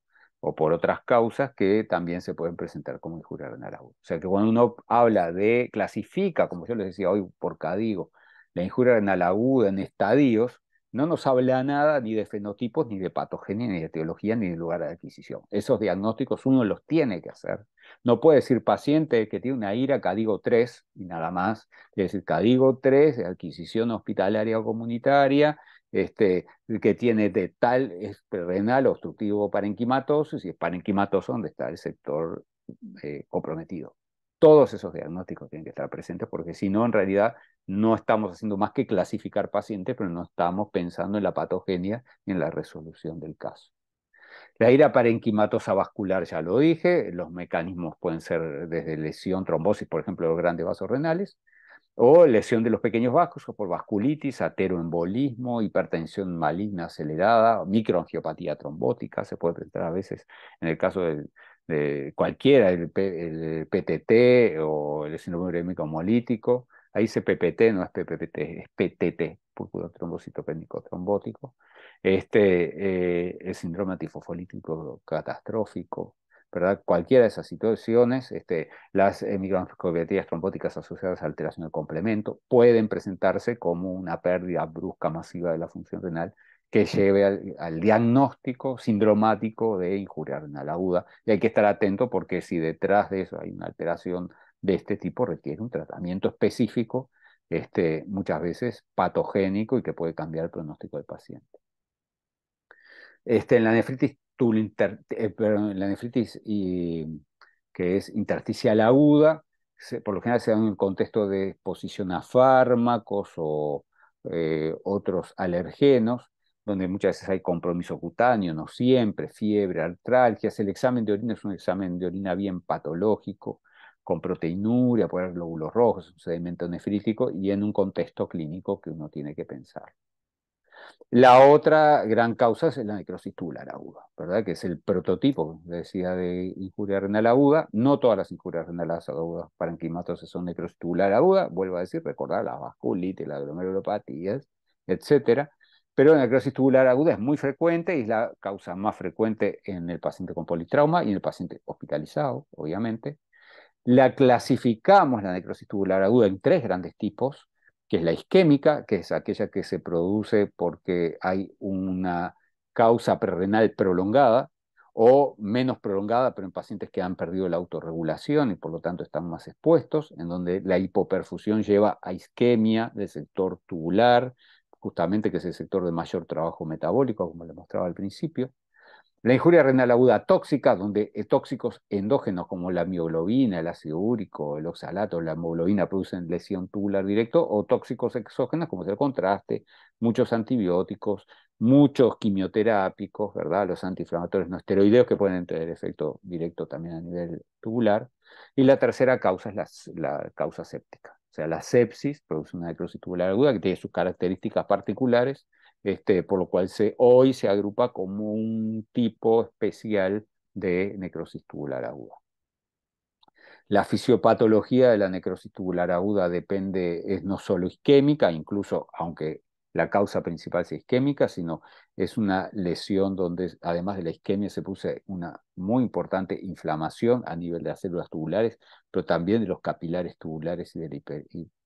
o por otras causas que también se pueden presentar como injuria renal aguda. O sea que cuando uno habla de, clasifica, como yo les decía hoy por Cadigo, la injuria renal aguda en estadios, no nos habla nada ni de fenotipos, ni de patogenia, ni de etiología, ni de lugar de adquisición. Esos diagnósticos uno los tiene que hacer. No puede decir paciente que tiene una ira Cadigo 3 y nada más. Es decir, Cadigo 3, adquisición hospitalaria o comunitaria, este, que tiene de tal es renal obstructivo parenquimatoso, y es parenquimatoso donde está el sector eh, comprometido. Todos esos diagnósticos tienen que estar presentes porque si no, en realidad no estamos haciendo más que clasificar pacientes, pero no estamos pensando en la patogenia y en la resolución del caso. La ira parenquimatosa vascular, ya lo dije, los mecanismos pueden ser desde lesión, trombosis, por ejemplo, de los grandes vasos renales, o lesión de los pequeños vasos por vasculitis, ateroembolismo, hipertensión maligna acelerada, microangiopatía trombótica, se puede presentar a veces en el caso de, cualquiera, el, PTT o el síndrome urémico hemolítico, ahí dice PPT, no es PPT, es PTT, púrpura trombocitopénico trombótico, este, eh, el síndrome tifofolítico catastrófico, Cualquiera de esas situaciones, este, las eh, microangiopatias trombóticas asociadas a alteración del complemento pueden presentarse como una pérdida brusca masiva de la función renal que lleve al, diagnóstico sindromático de injuria renal aguda. Y hay que estar atento porque si detrás de eso hay una alteración de este tipo, requiere un tratamiento específico, este, muchas veces patogénico y que puede cambiar el pronóstico del paciente. Este, en la nefritis eh, la nefritis que es intersticial aguda, por lo general se da en el contexto de exposición a fármacos o eh, otros alergenos, donde muchas veces hay compromiso cutáneo, no siempre, fiebre, artralgias. El examen de orina es un examen de orina bien patológico, con proteinuria, puede glóbulos rojos, un sedimento nefrítico y en un contexto clínico que uno tiene que pensar. La otra gran causa es la necrosis tubular aguda, ¿verdad? Que es el prototipo, decía, de injuria renal aguda. No todas las injurias renales agudas parenquimatosas son necrosis tubular aguda, vuelvo a decir, recordar la vasculitis, la glomerulopatías, etc. Pero la necrosis tubular aguda es muy frecuente y es la causa más frecuente en el paciente con politrauma y en el paciente hospitalizado, obviamente. La clasificamos, la necrosis tubular aguda, en tres grandes tipos que es la isquémica, que es aquella que se produce porque hay una causa prerrenal prolongada o menos prolongada, pero en pacientes que han perdido la autorregulación y por lo tanto están más expuestos, en donde la hipoperfusión lleva a isquemia del sector tubular, justamente que es el sector de mayor trabajo metabólico, como le mostraba al principio. La injuria renal aguda tóxica, donde eh, tóxicos endógenos como la mioglobina, el ácido úrico, el oxalato, la hemoglobina producen lesión tubular directo, o tóxicos exógenos como el contraste, muchos antibióticos, muchos quimioterápicos, ¿verdad? Los antiinflamatorios no esteroideos que pueden tener efecto directo también a nivel tubular. Y la tercera causa es la, la causa séptica. O sea, la sepsis produce una necrosis tubular aguda que tiene sus características particulares este, por lo cual se, hoy se agrupa como un tipo especial de necrosis tubular aguda. La fisiopatología de la necrosis tubular aguda depende, es no solo isquémica, incluso aunque la causa principal sea isquémica, sino es una lesión donde además de la isquemia se puso una muy importante inflamación a nivel de las células tubulares, pero también de los capilares tubulares y de la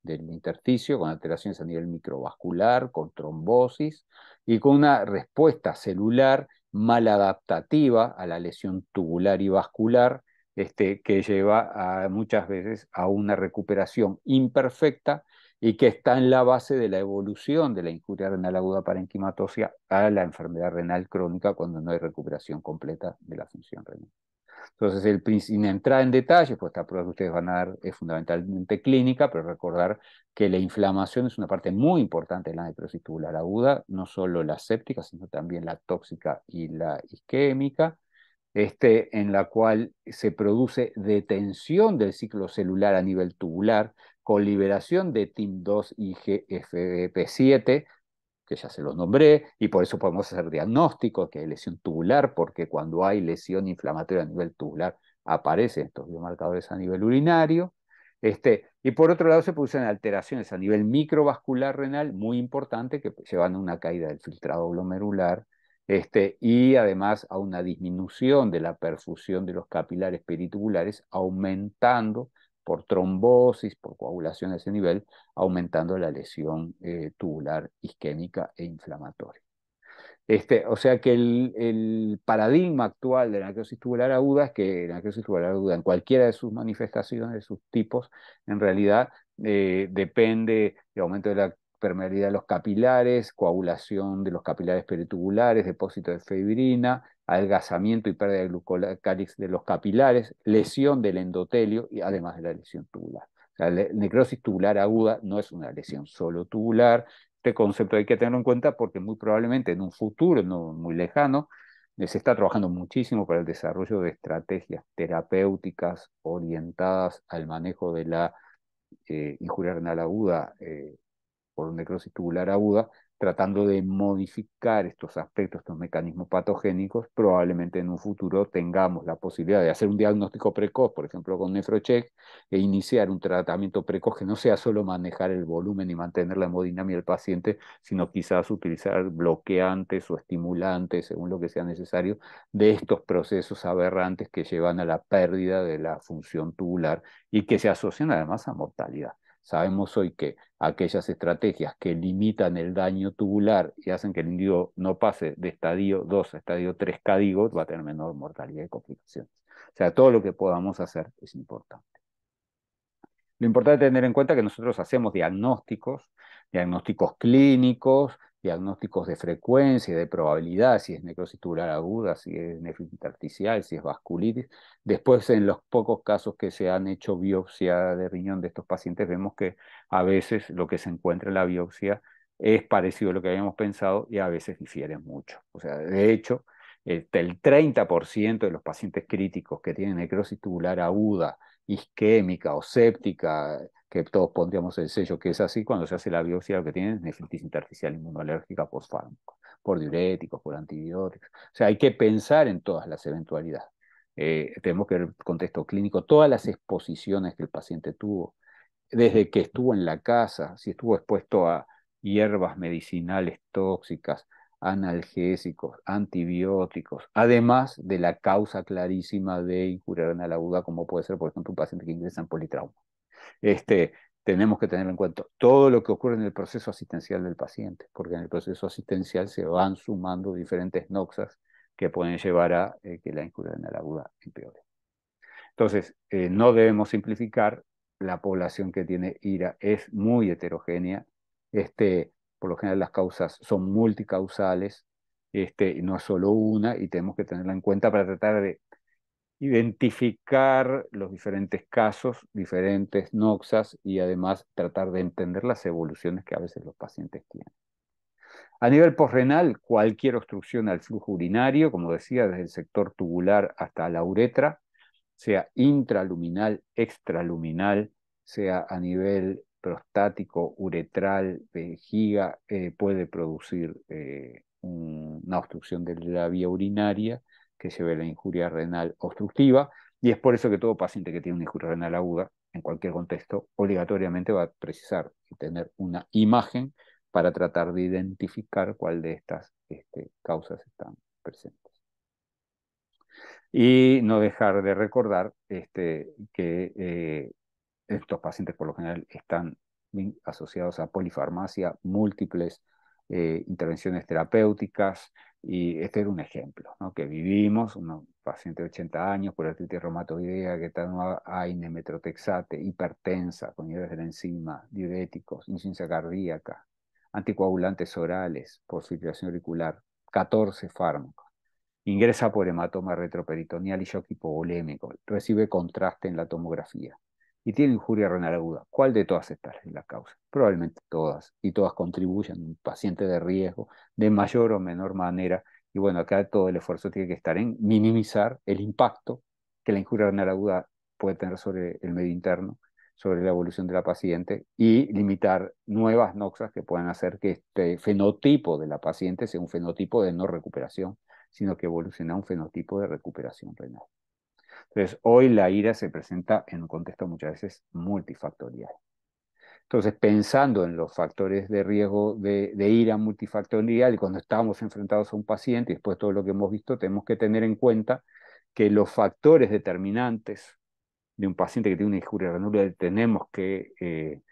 del intersticio, con alteraciones a nivel microvascular, con trombosis y con una respuesta celular mal adaptativa a la lesión tubular y vascular, este, que lleva muchas veces a una recuperación imperfecta y que está en la base de la evolución de la injuria renal aguda enquimatosia a la enfermedad renal crónica cuando no hay recuperación completa de la función renal. Entonces, sin entrar en detalles, pues esta prueba que ustedes van a dar es eh, fundamentalmente clínica, pero recordar que la inflamación es una parte muy importante de la necrosis tubular aguda, no solo la séptica, sino también la tóxica y la isquémica, este, en la cual se produce detención del ciclo celular a nivel tubular, con liberación de TIM2 y gfdp 7 que ya se los nombré, y por eso podemos hacer diagnósticos, que hay lesión tubular, porque cuando hay lesión inflamatoria a nivel tubular aparecen estos biomarcadores a nivel urinario. Este, y por otro lado se producen alteraciones a nivel microvascular renal muy importante que llevan a una caída del filtrado glomerular este, y además a una disminución de la perfusión de los capilares peritubulares, aumentando por trombosis, por coagulación de ese nivel, aumentando la lesión eh, tubular isquémica e inflamatoria. Este, o sea que el, paradigma actual de la necrosis tubular aguda es que la necrosis tubular aguda, en cualquiera de sus manifestaciones, de sus tipos, en realidad eh, depende del aumento de la permeabilidad de los capilares, coagulación de los capilares peritubulares, depósito de fibrina, adelgazamiento y pérdida de glucocálix de los capilares, lesión del endotelio y además de la lesión tubular. la necrosis tubular aguda no es una lesión solo tubular. Este concepto hay que tenerlo en cuenta porque muy probablemente en un futuro no muy lejano eh, se está trabajando muchísimo para el desarrollo de estrategias terapéuticas orientadas al manejo de la eh, injuria renal aguda eh, por necrosis tubular aguda tratando de modificar estos aspectos, estos mecanismos patogénicos, probablemente en un futuro tengamos la posibilidad de hacer un diagnóstico precoz, por ejemplo, con Nefrocheck, e iniciar un tratamiento precoz que no sea solo manejar el volumen y mantener la hemodinamia del paciente, sino quizás utilizar bloqueantes o estimulantes, según lo que sea necesario, de estos procesos aberrantes que llevan a la pérdida de la función tubular y que se asocian además a mortalidad. Sabemos hoy que aquellas estrategias que limitan el daño tubular y hacen que el individuo no pase de estadio 2 a estadio 3 cádigo va a tener menor mortalidad y complicaciones. O sea, todo lo que podamos hacer es importante. Lo importante es tener en cuenta que nosotros hacemos diagnósticos, diagnósticos clínicos, diagnósticos de frecuencia, de probabilidad, si es necrosis tubular aguda, si es nefritis si es vasculitis. Después, en los pocos casos que se han hecho biopsia de riñón de estos pacientes, vemos que a veces lo que se encuentra en la biopsia es parecido a lo que habíamos pensado y a veces difiere mucho. O sea, de hecho, este, el 30% de los pacientes críticos que tienen necrosis tubular aguda, isquémica o séptica, que todos pondríamos el sello que es así cuando se hace la biopsia lo que tienen es nefritis intersticial inmunolérgica por por diuréticos, por antibióticos. O sea, hay que pensar en todas las eventualidades. Eh, tenemos que ver el contexto clínico, todas las exposiciones que el paciente tuvo, desde que estuvo en la casa, si estuvo expuesto a hierbas medicinales tóxicas, analgésicos, antibióticos, además de la causa clarísima de en la aguda, como puede ser, por ejemplo, un paciente que ingresa en politrauma. Este, tenemos que tener en cuenta todo lo que ocurre en el proceso asistencial del paciente, porque en el proceso asistencial se van sumando diferentes noxas que pueden llevar a eh, que la en la aguda empeore. Entonces, eh, no debemos simplificar, la población que tiene ira es muy heterogénea, este, por lo general las causas son multicausales, este, no es solo una y tenemos que tenerla en cuenta para tratar de identificar los diferentes casos, diferentes noxas y además tratar de entender las evoluciones que a veces los pacientes tienen. A nivel postrenal, cualquier obstrucción al flujo urinario, como decía, desde el sector tubular hasta la uretra, sea intraluminal, extraluminal, sea a nivel prostático, uretral, vejiga, eh, puede producir eh, una obstrucción de la vía urinaria que lleve la injuria renal obstructiva, y es por eso que todo paciente que tiene una injuria renal aguda, en cualquier contexto, obligatoriamente va a precisar tener una imagen para tratar de identificar cuál de estas este, causas están presentes. Y no dejar de recordar este, que eh, estos pacientes por lo general están asociados a polifarmacia, múltiples eh, intervenciones terapéuticas, y este era un ejemplo, que vivimos, un paciente de 80 años, por artritis reumatoidea, que está aine metrotexate, hipertensa, con hierbas de la enzima, diuréticos, insuficiencia cardíaca, anticoagulantes orales por filtración auricular, 14 fármacos. Ingresa por hematoma retroperitoneal y shock hipovolémico. Recibe contraste en la tomografía y tiene injuria renal aguda. ¿Cuál de todas estas es la causa? Probablemente todas, y todas contribuyen a un paciente de riesgo de mayor o menor manera. Y bueno, acá todo el esfuerzo tiene que estar en minimizar el impacto que la injuria renal aguda puede tener sobre el medio interno, sobre la evolución de la paciente, y limitar nuevas noxas que puedan hacer que este fenotipo de la paciente sea un fenotipo de no recuperación, sino que evolucione a un fenotipo de recuperación renal. Entonces, hoy la ira se presenta en un contexto muchas veces multifactorial. Entonces, pensando en los factores de riesgo de, ira multifactorial, cuando estamos enfrentados a un paciente, y después todo lo que hemos visto, tenemos que tener en cuenta que los factores determinantes de un paciente que tiene una injuria renal, tenemos que eh,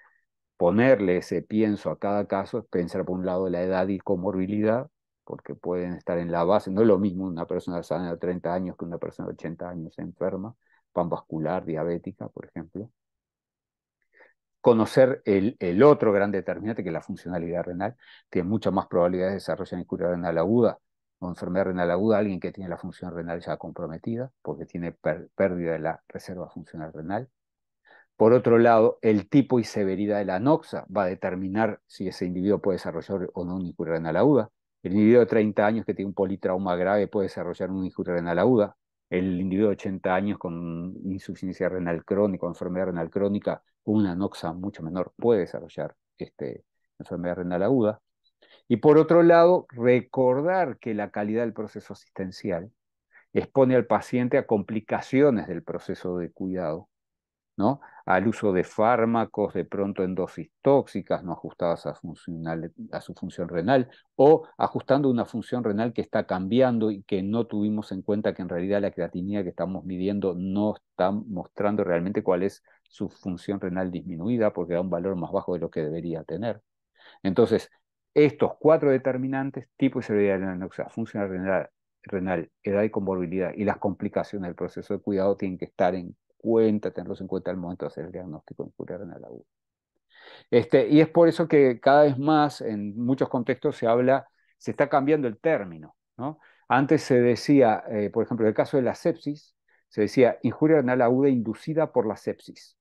ponerle ese pienso a cada caso, pensar por un lado la edad y comorbilidad, porque pueden estar en la base. No es lo mismo una persona sana de 30 años que una persona de 80 años enferma, pan vascular, diabética, por ejemplo. Conocer el, otro gran determinante, que es la funcionalidad renal, tiene mucha más probabilidad de desarrollar incuria renal aguda o enfermedad renal aguda, alguien que tiene la función renal ya comprometida, porque tiene pérdida de la reserva funcional renal. Por otro lado, el tipo y severidad de la anoxia va a determinar si ese individuo puede desarrollar o no una renal aguda. El individuo de 30 años que tiene un politrauma grave puede desarrollar un injuria renal aguda. El individuo de 80 años con insuficiencia renal crónica o enfermedad renal crónica, una noxa mucho menor, puede desarrollar este, enfermedad renal aguda. Y por otro lado, recordar que la calidad del proceso asistencial expone al paciente a complicaciones del proceso de cuidado, ¿no? al uso de fármacos, de pronto en dosis tóxicas no ajustadas a, su función renal, o ajustando una función renal que está cambiando y que no tuvimos en cuenta que en realidad la creatinina que estamos midiendo no está mostrando realmente cuál es su función renal disminuida porque da un valor más bajo de lo que debería tener. Entonces, estos cuatro determinantes, tipo y severidad de la anoxia, función renal, renal, edad y comorbilidad y las complicaciones del proceso de cuidado tienen que estar en cuenta, tenerlos en cuenta al momento de hacer el diagnóstico de injuria renal aguda. Este, y es por eso que cada vez más en muchos contextos se habla, se está cambiando el término. ¿no? Antes se decía, eh, por ejemplo, en el caso de la sepsis, se decía injuria renal aguda inducida por la sepsis.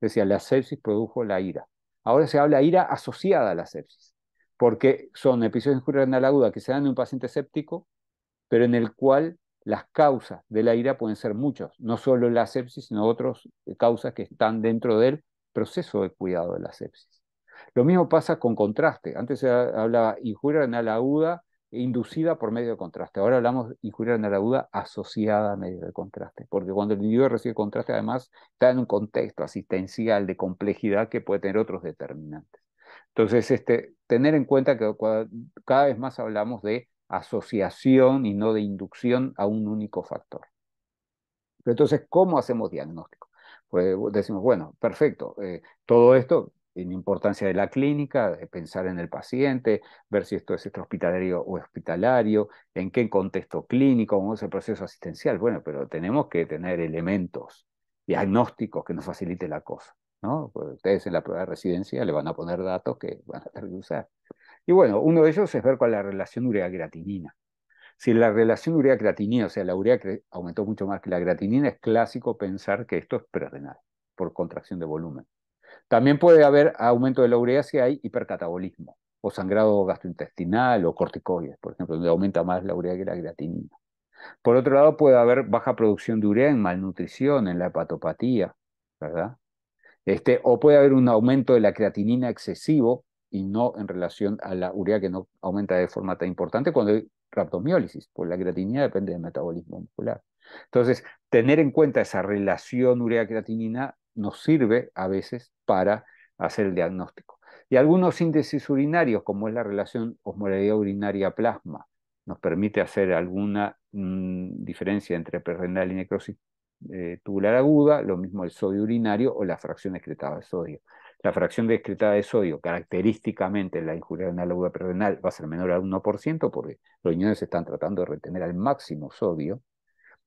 decía, la sepsis produjo la ira. Ahora se habla ira asociada a la sepsis, porque son episodios de injuria renal aguda que se dan en un paciente séptico, pero en el cual las causas de la ira pueden ser muchas, no solo la sepsis, sino otras eh, causas que están dentro del proceso de cuidado de la sepsis. Lo mismo pasa con contraste. Antes se hablaba injuria renal aguda e inducida por medio de contraste. Ahora hablamos injuria renal aguda asociada a medio de contraste, porque cuando el individuo recibe contraste, además está en un contexto asistencial de complejidad que puede tener otros determinantes. Entonces, este, tener en cuenta que cada vez más hablamos de asociación y no de inducción a un único factor. Pero entonces, ¿cómo hacemos diagnóstico? Pues decimos, bueno, perfecto, eh, todo esto en importancia de la clínica, de pensar en el paciente, ver si esto es extrahospitalario este o hospitalario, en qué contexto clínico, cómo es el proceso asistencial. Bueno, pero tenemos que tener elementos diagnósticos que nos facilite la cosa. ¿no? ustedes en la prueba de residencia le van a poner datos que van a tener que usar. Y bueno, uno de ellos es ver con la relación urea-creatinina. Si la relación urea-creatinina, o sea, la urea aumentó mucho más que la creatinina, es clásico pensar que esto es pre-renal, por contracción de volumen. También puede haber aumento de la urea si hay hipercatabolismo, o sangrado gastrointestinal, o corticoides, por ejemplo, donde aumenta más la urea que la creatinina. Por otro lado, puede haber baja producción de urea en malnutrición, en la hepatopatía, ¿verdad? Este, o puede haber un aumento de la creatinina excesivo y no en relación a la urea que no aumenta de forma tan importante cuando hay raptomiólisis, pues la creatinina depende del metabolismo muscular. Entonces, tener en cuenta esa relación urea-creatinina nos sirve a veces para hacer el diagnóstico. Y algunos síntesis urinarios, como es la relación osmolaridad urinaria-plasma, nos permite hacer alguna mm, diferencia entre perrenal y necrosis eh, tubular aguda, lo mismo el sodio urinario o la fracción excretada de sodio. La fracción excretada de sodio, característicamente en la injuria aguda perrenal, va a ser menor al 1% porque los riñones están tratando de retener al máximo sodio,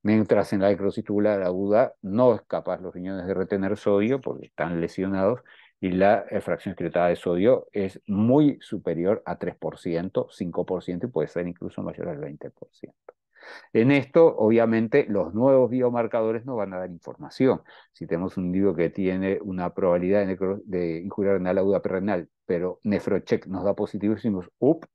mientras en la necrosis tubular aguda no es capaz los riñones de retener sodio porque están lesionados y la eh, fracción excretada de sodio es muy superior a 3%, 5% y puede ser incluso mayor al 20%. En esto, obviamente, los nuevos biomarcadores nos van a dar información. Si tenemos un individuo que tiene una probabilidad de, injuria renal aguda perrenal, pero nefrocheck nos da positivo, decimos, up,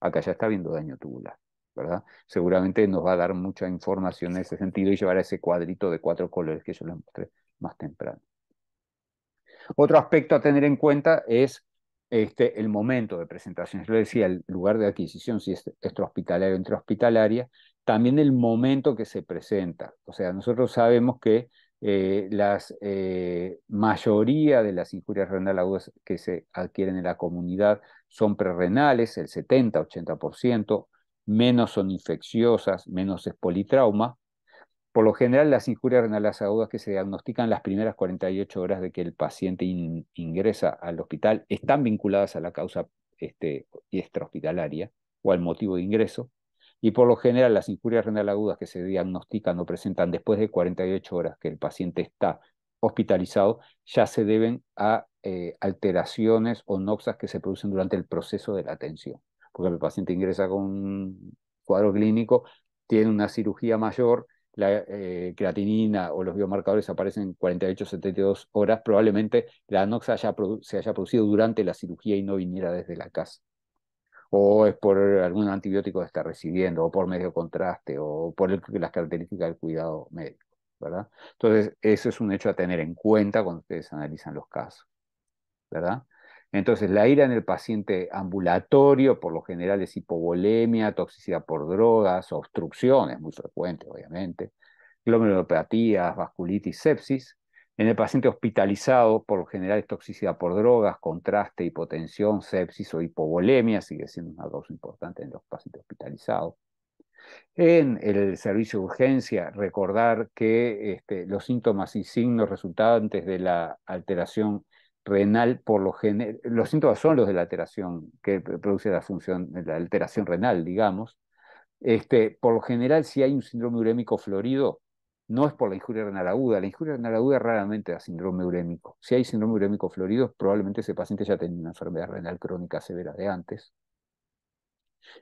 acá ya está habiendo daño tubular. ¿verdad? Seguramente nos va a dar mucha información en ese sentido y llevar a ese cuadrito de cuatro colores que yo les mostré más temprano. Otro aspecto a tener en cuenta es este, el momento de presentación. Yo decía, el lugar de adquisición, si es extrahospitalaria o intrahospitalaria, también el momento que se presenta. O sea, nosotros sabemos que eh, la eh, mayoría de las injurias renales agudas que se adquieren en la comunidad son prerrenales, el 70-80%, menos son infecciosas, menos es politrauma. Por lo general, las injurias renales agudas que se diagnostican las primeras 48 horas de que el paciente ingresa al hospital están vinculadas a la causa este, extrahospitalaria o al motivo de ingreso. Y por lo general, las injurias renal agudas que se diagnostican o presentan después de 48 horas que el paciente está hospitalizado ya se deben a eh, alteraciones o noxas que se producen durante el proceso de la atención. Porque el paciente ingresa con un cuadro clínico, tiene una cirugía mayor, la eh, creatinina o los biomarcadores aparecen en 48 72 horas, probablemente la noxa se haya producido durante la cirugía y no viniera desde la casa o es por algún antibiótico que está recibiendo, o por medio contraste, o por las características del cuidado médico, ¿verdad? Entonces, eso es un hecho a tener en cuenta cuando ustedes analizan los casos, ¿verdad? Entonces, la ira en el paciente ambulatorio, por lo general, es hipovolemia, toxicidad por drogas, obstrucciones, muy frecuentes, obviamente, glomerulopatías, vasculitis, sepsis, en el paciente hospitalizado, por lo general es toxicidad por drogas, contraste, hipotensión, sepsis o hipovolemia, sigue siendo una dosis importante en los pacientes hospitalizados. En el servicio de urgencia, recordar que este, los síntomas y signos resultantes de la alteración renal, por lo general, los síntomas son los de la alteración que produce la función, la alteración renal, digamos. Este, por lo general, si hay un síndrome urémico florido, no es por la injuria renal aguda. La injuria renal aguda raramente da síndrome urémico. Si hay síndrome urémico florido, probablemente ese paciente ya tenía una enfermedad renal crónica severa de antes.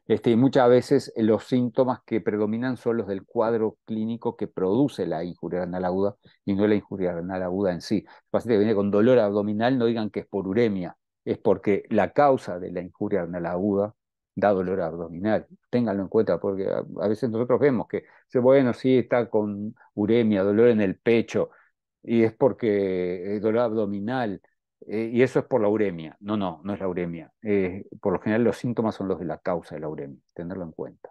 Este, y muchas veces eh, los síntomas que predominan son los del cuadro clínico que produce la injuria renal aguda y no la injuria renal aguda en sí. El paciente que viene con dolor abdominal no digan que es por uremia, es porque la causa de la injuria renal aguda da dolor abdominal. Ténganlo en cuenta, porque a, veces nosotros vemos que, bueno, sí, está con uremia, dolor en el pecho, y es porque el eh, dolor abdominal, eh, y eso es por la uremia. No, no, no es la uremia. por lo general los síntomas son los de la causa de la uremia, tenerlo en cuenta.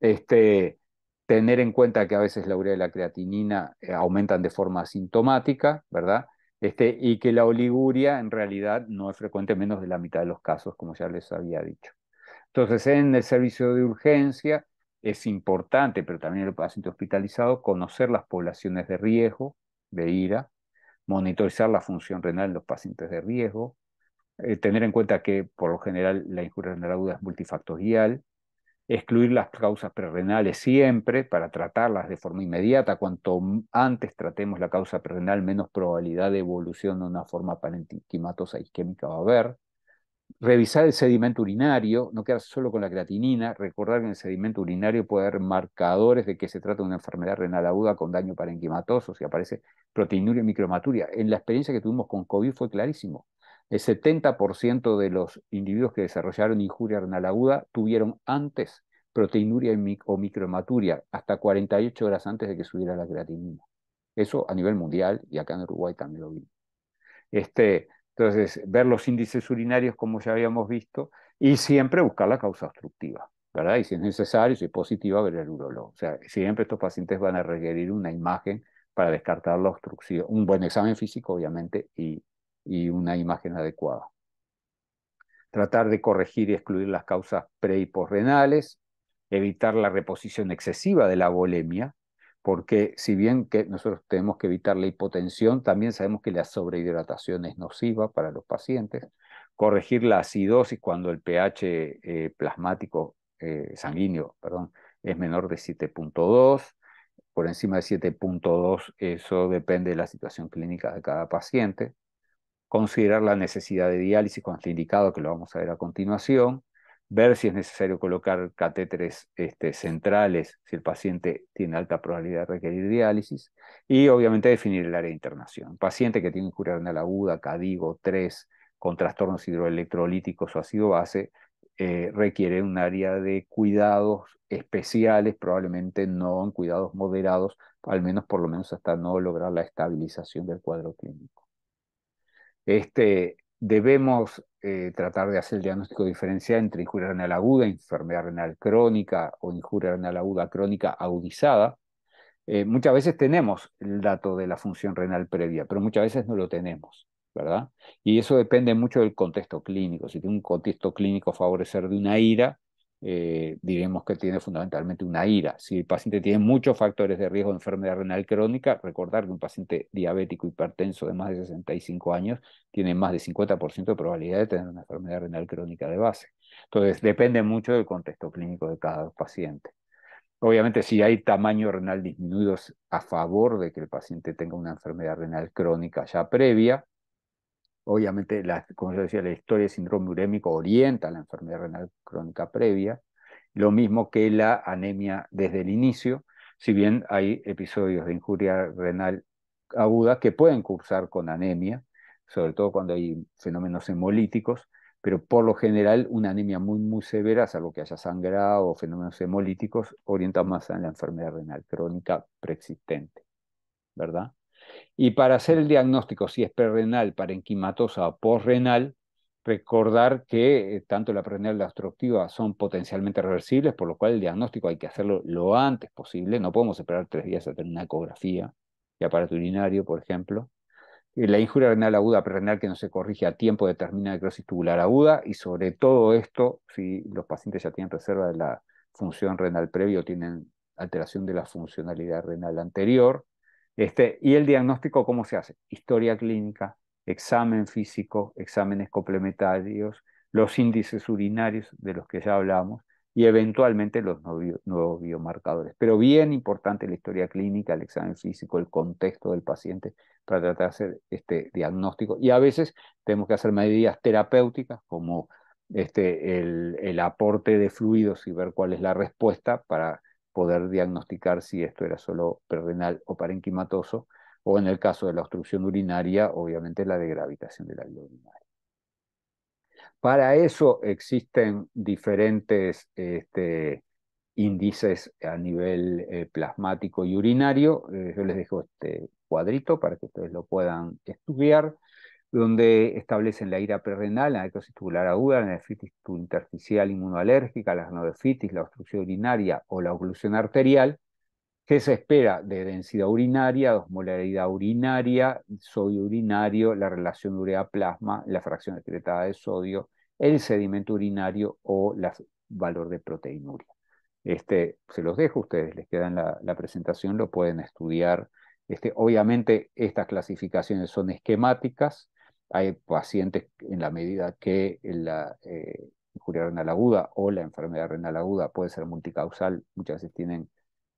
Este, tener en cuenta que a veces la urea y la creatinina eh, aumentan de forma asintomática, ¿verdad? Este, y que la oliguria en realidad no es frecuente menos de la mitad de los casos, como ya les había dicho. Entonces, en el servicio de urgencia es importante, pero también en el paciente hospitalizado, conocer las poblaciones de riesgo de ira, monitorizar la función renal en los pacientes de riesgo, eh, tener en cuenta que por lo general la injuria renal aguda es multifactorial, excluir las causas prerrenales siempre para tratarlas de forma inmediata. Cuanto antes tratemos la causa prerrenal, menos probabilidad de evolución de una forma parenquimatosa isquémica va a haber. Revisar el sedimento urinario, no quedarse solo con la creatinina, recordar que en el sedimento urinario puede haber marcadores de que se trata de una enfermedad renal aguda con daño parenquimatoso, si aparece proteinuria y micromaturia. En la experiencia que tuvimos con COVID fue clarísimo. El 70% de los individuos que desarrollaron injuria renal aguda tuvieron antes proteinuria o micromaturia, hasta 48 horas antes de que subiera la creatinina. Eso a nivel mundial y acá en Uruguay también lo vimos. Este, entonces, ver los índices urinarios como ya habíamos visto y siempre buscar la causa obstructiva, ¿verdad? Y si es necesario, si es positivo ver el urólogo. O sea, siempre estos pacientes van a requerir una imagen para descartar la obstrucción, un buen examen físico, obviamente, y y una imagen adecuada. Tratar de corregir y excluir las causas pre y evitar la reposición excesiva de la bolemia porque si bien que nosotros tenemos que evitar la hipotensión, también sabemos que la sobrehidratación es nociva para los pacientes, corregir la acidosis cuando el pH eh, plasmático eh, sanguíneo perdón, es menor de 7.2, por encima de 7.2 eso depende de la situación clínica de cada paciente, considerar la necesidad de diálisis con este indicado, que lo vamos a ver a continuación, ver si es necesario colocar catéteres este, centrales si el paciente tiene alta probabilidad de requerir diálisis y obviamente definir el área de internación. Paciente que tiene en renal aguda, CADIGO 3, con trastornos hidroelectrolíticos o ácido base, eh, requiere un área de cuidados especiales, probablemente no en cuidados moderados, al menos por lo menos hasta no lograr la estabilización del cuadro clínico. Este, debemos eh, tratar de hacer el diagnóstico diferencial entre injuria renal aguda, enfermedad renal crónica o injuria renal aguda crónica agudizada. Eh, muchas veces tenemos el dato de la función renal previa, pero muchas veces no lo tenemos, ¿verdad? Y eso depende mucho del contexto clínico. Si tiene un contexto clínico favorecer de una ira, eh, diremos que tiene fundamentalmente una ira. Si el paciente tiene muchos factores de riesgo de enfermedad renal crónica, recordar que un paciente diabético hipertenso de más de 65 años tiene más de 50% de probabilidad de tener una enfermedad renal crónica de base. Entonces, depende mucho del contexto clínico de cada paciente. Obviamente, si hay tamaño renal disminuido a favor de que el paciente tenga una enfermedad renal crónica ya previa, Obviamente, la, como yo decía, la historia de síndrome urémico orienta a la enfermedad renal crónica previa, lo mismo que la anemia desde el inicio, si bien hay episodios de injuria renal aguda que pueden cursar con anemia, sobre todo cuando hay fenómenos hemolíticos, pero por lo general una anemia muy, muy severa, salvo que haya sangrado o fenómenos hemolíticos, orienta más a la enfermedad renal crónica preexistente, ¿verdad? Y para hacer el diagnóstico si es perrenal, parenquimatosa o postrenal, recordar que eh, tanto la prerrenal y la obstructiva son potencialmente reversibles, por lo cual el diagnóstico hay que hacerlo lo antes posible. No podemos esperar tres días a tener una ecografía y aparato urinario, por ejemplo. Eh, la injuria renal aguda prerrenal que no se corrige a tiempo determina necrosis tubular aguda y sobre todo esto si los pacientes ya tienen reserva de la función renal previa o tienen alteración de la funcionalidad renal anterior. Este, ¿Y el diagnóstico cómo se hace? Historia clínica, examen físico, exámenes complementarios, los índices urinarios de los que ya hablamos y eventualmente los nuevos biomarcadores. Pero bien importante la historia clínica, el examen físico, el contexto del paciente para tratar de hacer este diagnóstico. Y a veces tenemos que hacer medidas terapéuticas como este, el, el aporte de fluidos y ver cuál es la respuesta para poder diagnosticar si esto era solo perrenal o parenquimatoso, o en el caso de la obstrucción urinaria, obviamente la degravitación de la vía urinaria. Para eso existen diferentes este, índices a nivel eh, plasmático y urinario. Eh, yo les dejo este cuadrito para que ustedes lo puedan estudiar donde establecen la ira perrenal, la necrosis tubular aguda, la nefritis intersticial inmunoalérgica, la nefritis, la obstrucción urinaria o la oclusión arterial, que se espera de densidad urinaria, osmolaridad urinaria, sodio urinario, la relación urea-plasma, la fracción excretada de sodio, el sedimento urinario o el valor de proteinuria. Este, se los dejo, ustedes les queda la, la presentación, lo pueden estudiar. Este, obviamente estas clasificaciones son esquemáticas, hay pacientes en la medida que la eh, injuria renal aguda o la enfermedad renal aguda puede ser multicausal, muchas veces tienen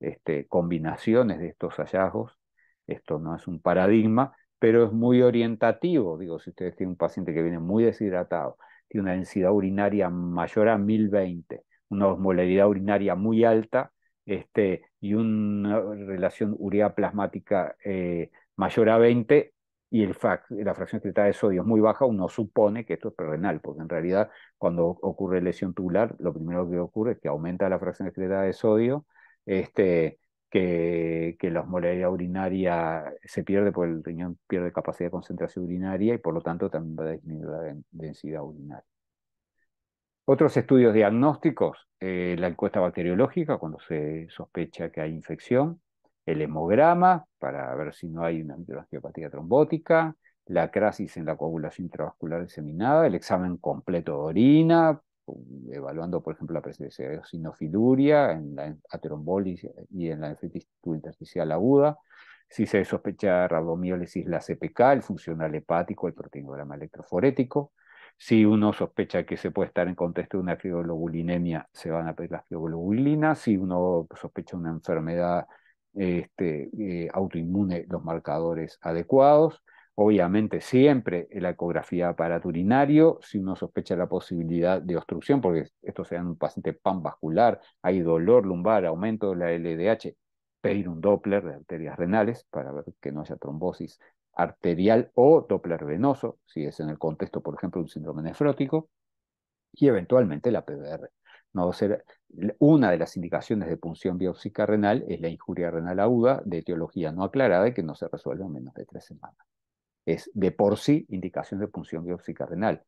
este, combinaciones de estos hallazgos. Esto no es un paradigma, pero es muy orientativo. Digo, si ustedes tienen un paciente que viene muy deshidratado, tiene una densidad urinaria mayor a 1020, una osmolaridad urinaria muy alta este, y una relación urea plasmática eh, mayor a 20, y el la fracción excretada de sodio es muy baja, uno supone que esto es perrenal, porque en realidad cuando ocurre lesión tubular, lo primero que ocurre es que aumenta la fracción excretada de sodio, este, que, que la osmolaridad urinaria se pierde, porque el riñón pierde capacidad de concentración urinaria y por lo tanto también va a disminuir la densidad urinaria. Otros estudios diagnósticos, eh, la encuesta bacteriológica, cuando se sospecha que hay infección, el hemograma para ver si no hay una microangiopatía trombótica, la crasis en la coagulación intravascular diseminada, el examen completo de orina, evaluando, por ejemplo, la presencia de sinofiluria en la atrombolis y en la nefritis intersticial aguda, si se sospecha rabdomiólisis, la CPK, el funcional hepático, el proteinograma electroforético. Si uno sospecha que se puede estar en contexto de una crioglobulinemia, se van a pedir las crioglobulinas. Si uno sospecha una enfermedad este, eh, autoinmune los marcadores adecuados. Obviamente siempre la ecografía para urinario, si uno sospecha la posibilidad de obstrucción, porque esto sea en un paciente panvascular, hay dolor lumbar, aumento de la LDH, pedir un Doppler de arterias renales para ver que no haya trombosis arterial o Doppler venoso, si es en el contexto, por ejemplo, de un síndrome nefrótico, y eventualmente la PBR una de las indicaciones de punción biopsica renal es la injuria renal aguda de etiología no aclarada y que no se resuelve en menos de tres semanas. Es de por sí indicación de punción biopsica renal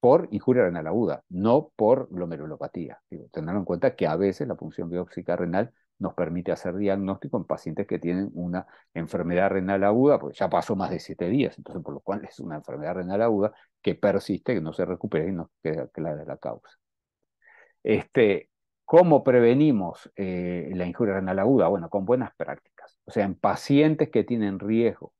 por injuria renal aguda, no por glomerulopatía. Tener en cuenta que a veces la punción biopsica renal nos permite hacer diagnóstico en pacientes que tienen una enfermedad renal aguda, porque ya pasó más de siete días, entonces por lo cual es una enfermedad renal aguda que persiste, que no se recupera y no queda clara la causa. Este, ¿Cómo prevenimos eh, la injuria renal aguda? Bueno, con buenas prácticas. O sea, en pacientes que tienen riesgo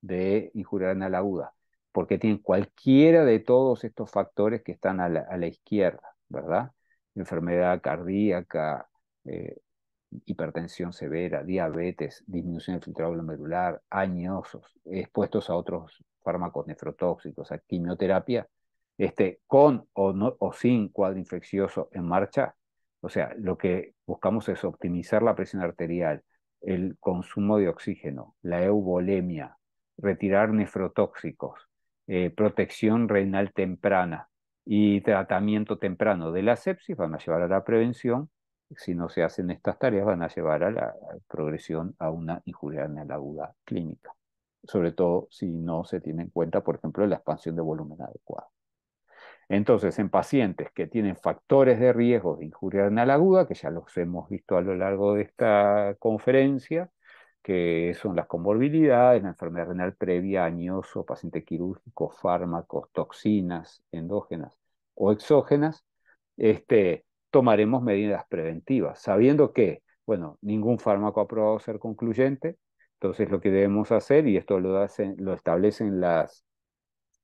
de injuria renal aguda, porque tienen cualquiera de todos estos factores que están a la, izquierda, ¿verdad? Enfermedad cardíaca, eh, hipertensión severa, diabetes, disminución del filtrado glomerular, añosos, expuestos a otros fármacos nefrotóxicos, a quimioterapia, este, con o, o sin cuadro infeccioso en marcha. O sea, lo que buscamos es optimizar la presión arterial, el consumo de oxígeno, la euvolemia, retirar nefrotóxicos, eh, protección renal temprana y tratamiento temprano de la sepsis van a llevar a la prevención. Si no se hacen estas tareas, van a llevar a la progresión a una injuria renal aguda clínica, sobre todo si no se tiene en cuenta, por ejemplo, la expansión de volumen adecuado. Entonces, en pacientes que tienen factores de riesgo de injuria renal aguda, que ya los hemos visto a lo largo de esta conferencia, que son las comorbilidades, la enfermedad renal previa, añoso, paciente quirúrgico, fármacos, toxinas endógenas o exógenas, este, tomaremos medidas preventivas, sabiendo que, bueno, ningún fármaco ha probado ser concluyente, entonces lo que debemos hacer, y esto lo, lo establecen las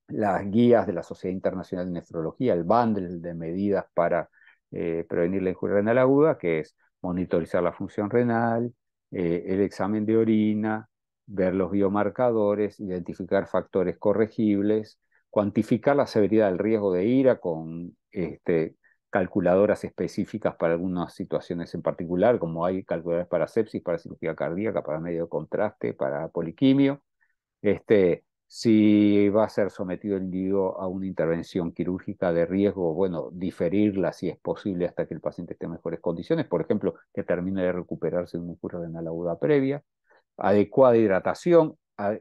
las guías de la Sociedad Internacional de Nefrología, el bundle de medidas para eh, prevenir la injuria renal aguda, que es monitorizar la función renal, eh, el examen de orina, ver los biomarcadores, identificar factores corregibles, cuantificar la severidad del riesgo de ira con este, calculadoras específicas para algunas situaciones en particular, como hay calculadoras para sepsis, para cirugía cardíaca, para medio de contraste, para poliquimio. Este, si va a ser sometido el individuo a una intervención quirúrgica de riesgo, bueno, diferirla si es posible hasta que el paciente esté en mejores condiciones, por ejemplo, que termine de recuperarse de una cura renal aguda previa. Adecuada hidratación.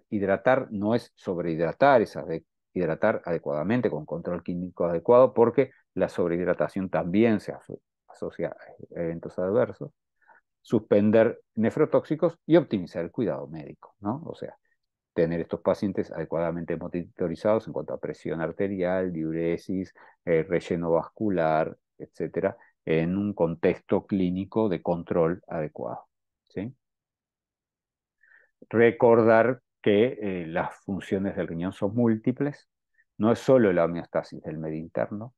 Hidratar no es sobrehidratar, es hidratar adecuadamente con control químico adecuado, porque la sobrehidratación también se asocia a eventos adversos suspender nefrotóxicos y optimizar el cuidado médico, ¿no? O sea, tener estos pacientes adecuadamente monitorizados en cuanto a presión arterial, diuresis, eh, relleno vascular, etcétera, en un contexto clínico de control adecuado. ¿sí? Recordar que eh, las funciones del riñón son múltiples, no es solo la homeostasis del medio interno,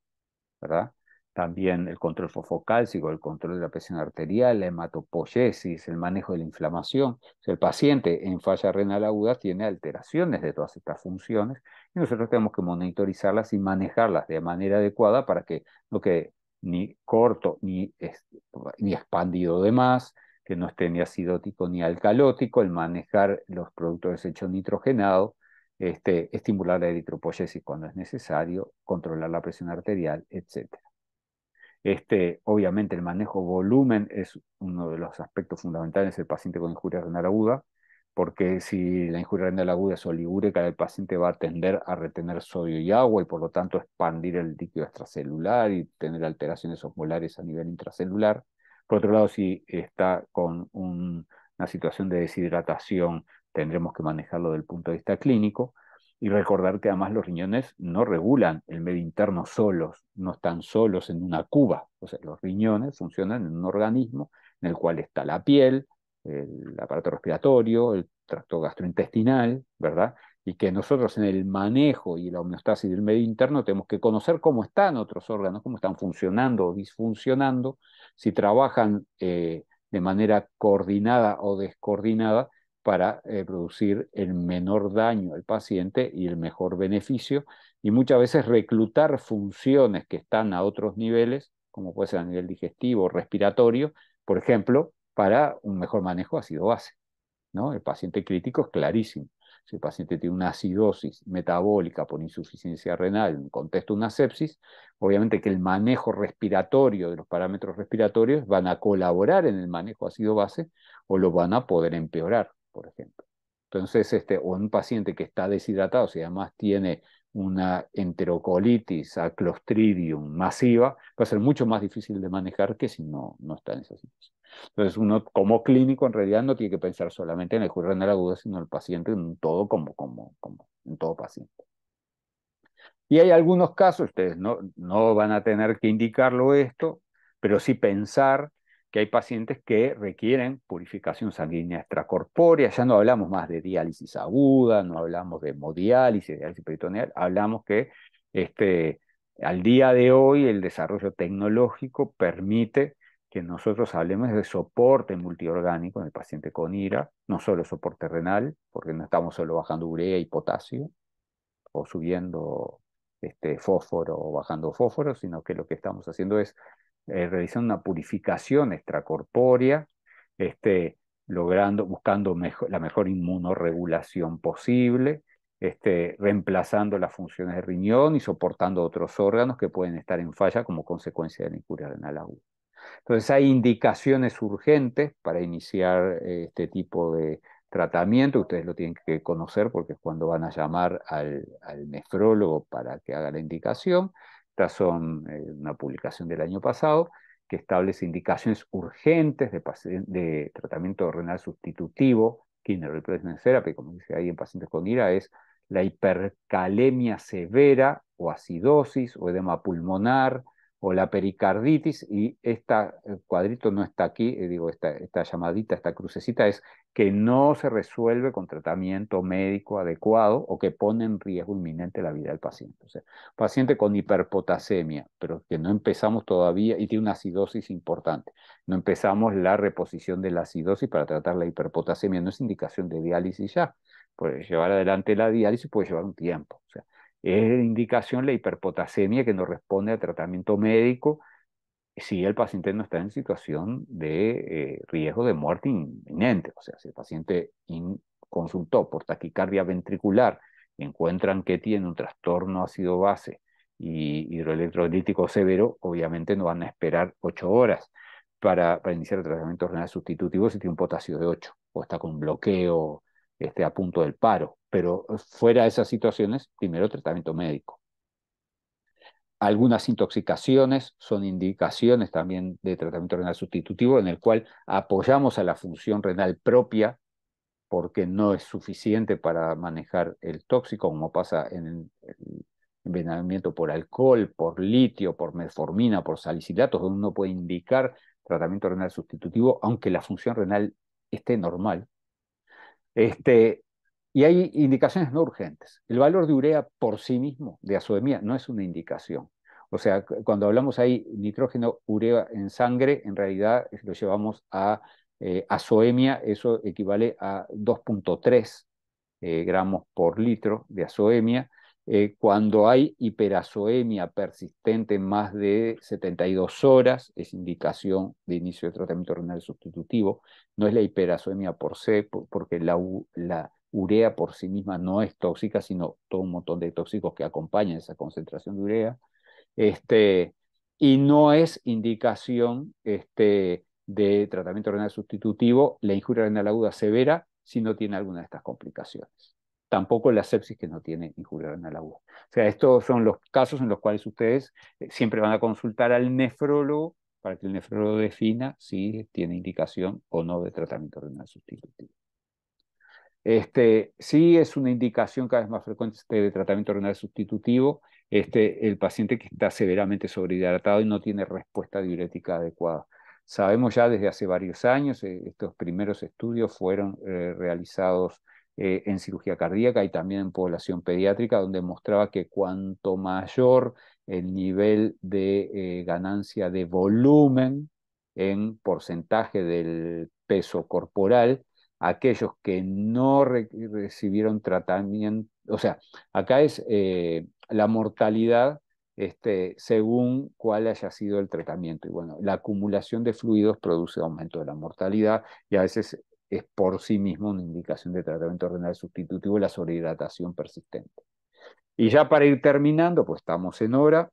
¿verdad? también el control fofocálcico, el control de la presión arterial, la hematopoyesis, el manejo de la inflamación. el paciente en falla renal aguda tiene alteraciones de todas estas funciones y nosotros tenemos que monitorizarlas y manejarlas de manera adecuada para que no quede ni corto ni, expandido de más, que no esté ni acidótico ni alcalótico, el manejar los productos de desecho nitrogenado, este, estimular la eritropoyesis cuando es necesario, controlar la presión arterial, etcétera. Este, obviamente el manejo volumen es uno de los aspectos fundamentales del paciente con injuria renal aguda, porque si la injuria renal aguda es oligúrica, el paciente va a tender a retener sodio y agua y por lo tanto expandir el líquido extracelular y tener alteraciones osmolares a nivel intracelular. Por otro lado, si está con una situación de deshidratación, tendremos que manejarlo desde el punto de vista clínico. Y recordar que además los riñones no regulan el medio interno solos, no están solos en una cuba. O sea, los riñones funcionan en un organismo en el cual está la piel, el aparato respiratorio, el tracto gastrointestinal, ¿verdad? Y que nosotros en el manejo y la homeostasis del medio interno tenemos que conocer cómo están otros órganos, cómo están funcionando o disfuncionando, si trabajan eh, de manera coordinada o descoordinada para eh, producir el menor daño al paciente y el mejor beneficio, y muchas veces reclutar funciones que están a otros niveles, como puede ser a nivel digestivo o respiratorio, por ejemplo, para un mejor manejo ácido base. ¿no? El paciente crítico es clarísimo. Si el paciente tiene una acidosis metabólica por insuficiencia renal en contexto de una sepsis, obviamente que el manejo respiratorio de los parámetros respiratorios van a colaborar en el manejo ácido-base o lo van a poder empeorar por ejemplo. Entonces, este, o un paciente que está deshidratado, si además tiene una enterocolitis a Clostridium masiva, va a ser mucho más difícil de manejar que si no, no está en esa situación. Entonces, uno como clínico en realidad no tiene que pensar solamente en el de la agudo, sino en el paciente en todo como, como, como en todo paciente. Y hay algunos casos, ustedes no, no van a tener que indicarlo esto, pero sí pensar que hay pacientes que requieren purificación sanguínea extracorpórea, ya no hablamos más de diálisis aguda, no hablamos de hemodiálisis, diálisis peritoneal, hablamos que este, al día de hoy el desarrollo tecnológico permite que nosotros hablemos de soporte multiorgánico en el paciente con IRA, no solo soporte renal, porque no estamos solo bajando urea y potasio, o subiendo este, fósforo o bajando fósforo, sino que lo que estamos haciendo es eh, realizando una purificación extracorpórea, este, logrando, buscando la mejor inmunorregulación posible, este, reemplazando las funciones de riñón y soportando otros órganos que pueden estar en falla como consecuencia de la incuria renal aguda. Entonces hay indicaciones urgentes para iniciar eh, este tipo de tratamiento, ustedes lo tienen que conocer porque es cuando van a llamar al, al nefrólogo para que haga la indicación, estas son eh, una publicación del año pasado que establece indicaciones urgentes de, tratamiento renal sustitutivo, kidney replacement therapy, como dice ahí en pacientes con IRA, es la hipercalemia severa o acidosis o edema pulmonar, o la pericarditis, y este cuadrito no está aquí, eh, digo, esta, llamadita, esta crucecita es que no se resuelve con tratamiento médico adecuado o que pone en riesgo inminente la vida del paciente. O sea, paciente con hiperpotasemia, pero que no empezamos todavía y tiene una acidosis importante. No empezamos la reposición de la acidosis para tratar la hiperpotasemia, no es indicación de diálisis ya. puede llevar adelante la diálisis puede llevar un tiempo. O sea, es indicación la hiperpotasemia que no responde a tratamiento médico si el paciente no está en situación de eh, riesgo de muerte inminente. O sea, si el paciente consultó por taquicardia ventricular, encuentran que tiene un trastorno ácido base y hidroelectrolítico severo, obviamente no van a esperar ocho horas para, iniciar el tratamiento renal sustitutivo si tiene un potasio de 8 o está con bloqueo esté a punto del paro, pero eh, fuera de esas situaciones, primero tratamiento médico. Algunas intoxicaciones son indicaciones también de tratamiento renal sustitutivo en el cual apoyamos a la función renal propia porque no es suficiente para manejar el tóxico, como pasa en el envenenamiento por alcohol, por litio, por metformina, por salicilatos, donde uno puede indicar tratamiento renal sustitutivo, aunque la función renal esté normal, este, y hay indicaciones no urgentes. El valor de urea por sí mismo, de azoemia, no es una indicación. O sea, cuando hablamos ahí nitrógeno, urea en sangre, en realidad lo llevamos a eh, azoemia, eso equivale a 2.3 eh, gramos por litro de azoemia, eh, cuando hay hiperazoemia persistente en más de 72 horas, es indicación de inicio de tratamiento renal sustitutivo, no es la hiperazoemia por sí, porque la, urea por sí misma no es tóxica, sino todo un montón de tóxicos que acompañan esa concentración de urea. Este, y no es indicación este, de tratamiento renal sustitutivo la injuria renal aguda severa si no tiene alguna de estas complicaciones tampoco la sepsis que no tiene injuria renal aguda. O sea, estos son los casos en los cuales ustedes eh, siempre van a consultar al nefrólogo para que el nefrólogo defina si tiene indicación o no de tratamiento renal sustitutivo. Este, sí es una indicación cada vez más frecuente este de tratamiento renal sustitutivo, este, el paciente que está severamente sobrehidratado y no tiene respuesta diurética adecuada. Sabemos ya desde hace varios años, eh, estos primeros estudios fueron eh, realizados eh, en cirugía cardíaca y también en población pediátrica, donde mostraba que cuanto mayor el nivel de eh, ganancia de volumen en porcentaje del peso corporal, aquellos que no recibieron tratamiento, o sea, acá es eh, la mortalidad este, según cuál haya sido el tratamiento. Y bueno, la acumulación de fluidos produce aumento de la mortalidad y a veces es por sí mismo una indicación de tratamiento renal sustitutivo la sobrehidratación persistente. Y ya para ir terminando, pues estamos en hora,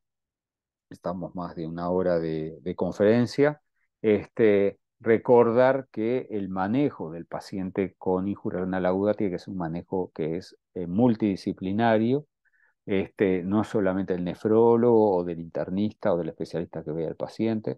estamos más de una hora de, conferencia, este, recordar que el manejo del paciente con injuria renal aguda tiene que ser un manejo que es eh, multidisciplinario, este, no solamente el nefrólogo o del internista o del especialista que vea al paciente,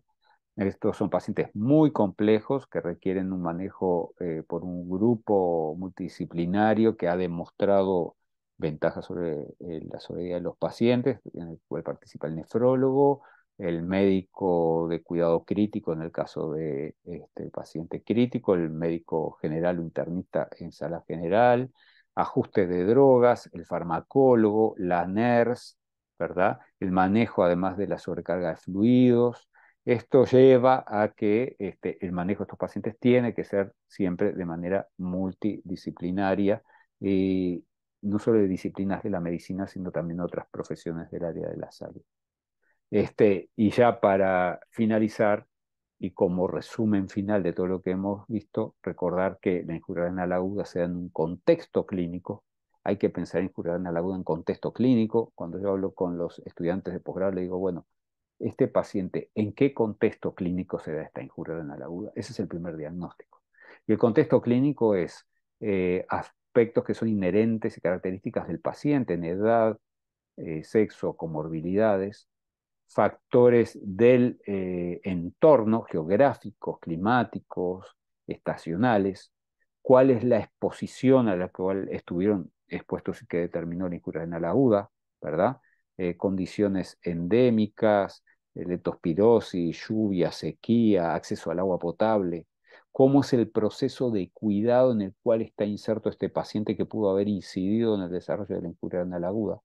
estos son pacientes muy complejos que requieren un manejo eh, por un grupo multidisciplinario que ha demostrado ventajas sobre eh, la sobrevida de los pacientes, en el cual participa el nefrólogo, el médico de cuidado crítico en el caso de este, paciente crítico, el médico general o internista en sala general, ajustes de drogas, el farmacólogo, la NERS, ¿verdad? El manejo además de la sobrecarga de fluidos, esto lleva a que este, el manejo de estos pacientes tiene que ser siempre de manera multidisciplinaria, y eh, no solo de disciplinas de la medicina, sino también de otras profesiones del área de la salud. Este, y ya para finalizar, y como resumen final de todo lo que hemos visto, recordar que la injuria la aguda sea en un contexto clínico. Hay que pensar en injuria la aguda en contexto clínico. Cuando yo hablo con los estudiantes de posgrado, le digo, bueno, este paciente, en qué contexto clínico se da esta injuria renal aguda. Ese es el primer diagnóstico. Y el contexto clínico es eh, aspectos que son inherentes y características del paciente en edad, eh, sexo, comorbilidades, factores del eh, entorno geográficos, climáticos, estacionales, cuál es la exposición a la cual estuvieron expuestos y que determinó la injuria renal aguda, ¿verdad? condiciones endémicas, leptospirosis, eh, lluvia, sequía, acceso al agua potable, cómo es el proceso de cuidado en el cual está inserto este paciente que pudo haber incidido en el desarrollo de la en renal aguda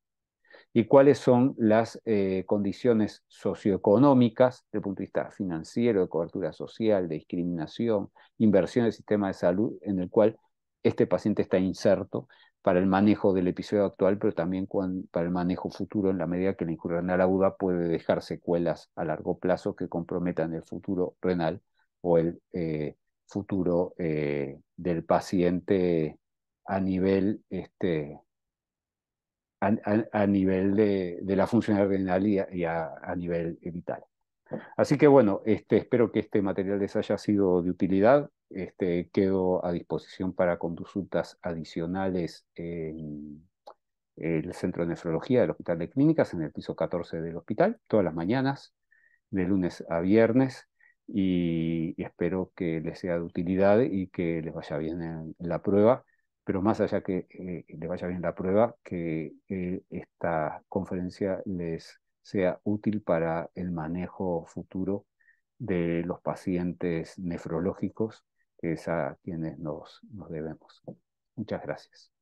y cuáles son las eh, condiciones socioeconómicas desde el punto de vista financiero, de cobertura social, de discriminación, inversión del sistema de salud en el cual este paciente está inserto para el manejo del episodio actual, pero también para el manejo futuro, en la medida que la injuria aguda puede dejar secuelas a largo plazo que comprometan el futuro renal o el eh, futuro eh, del paciente a nivel, este, a, nivel de, la función renal y, a, nivel vital. Así que bueno, este, espero que este material les haya sido de utilidad. Este, quedo a disposición para consultas adicionales en el Centro de Nefrología del Hospital de Clínicas, en el piso 14 del hospital, todas las mañanas, de lunes a viernes, y, espero que les sea de utilidad y que les vaya bien la prueba, pero más allá que eh, les vaya bien la prueba, que eh, esta conferencia les sea útil para el manejo futuro de los pacientes nefrológicos que es a quienes nos, nos debemos. Muchas gracias.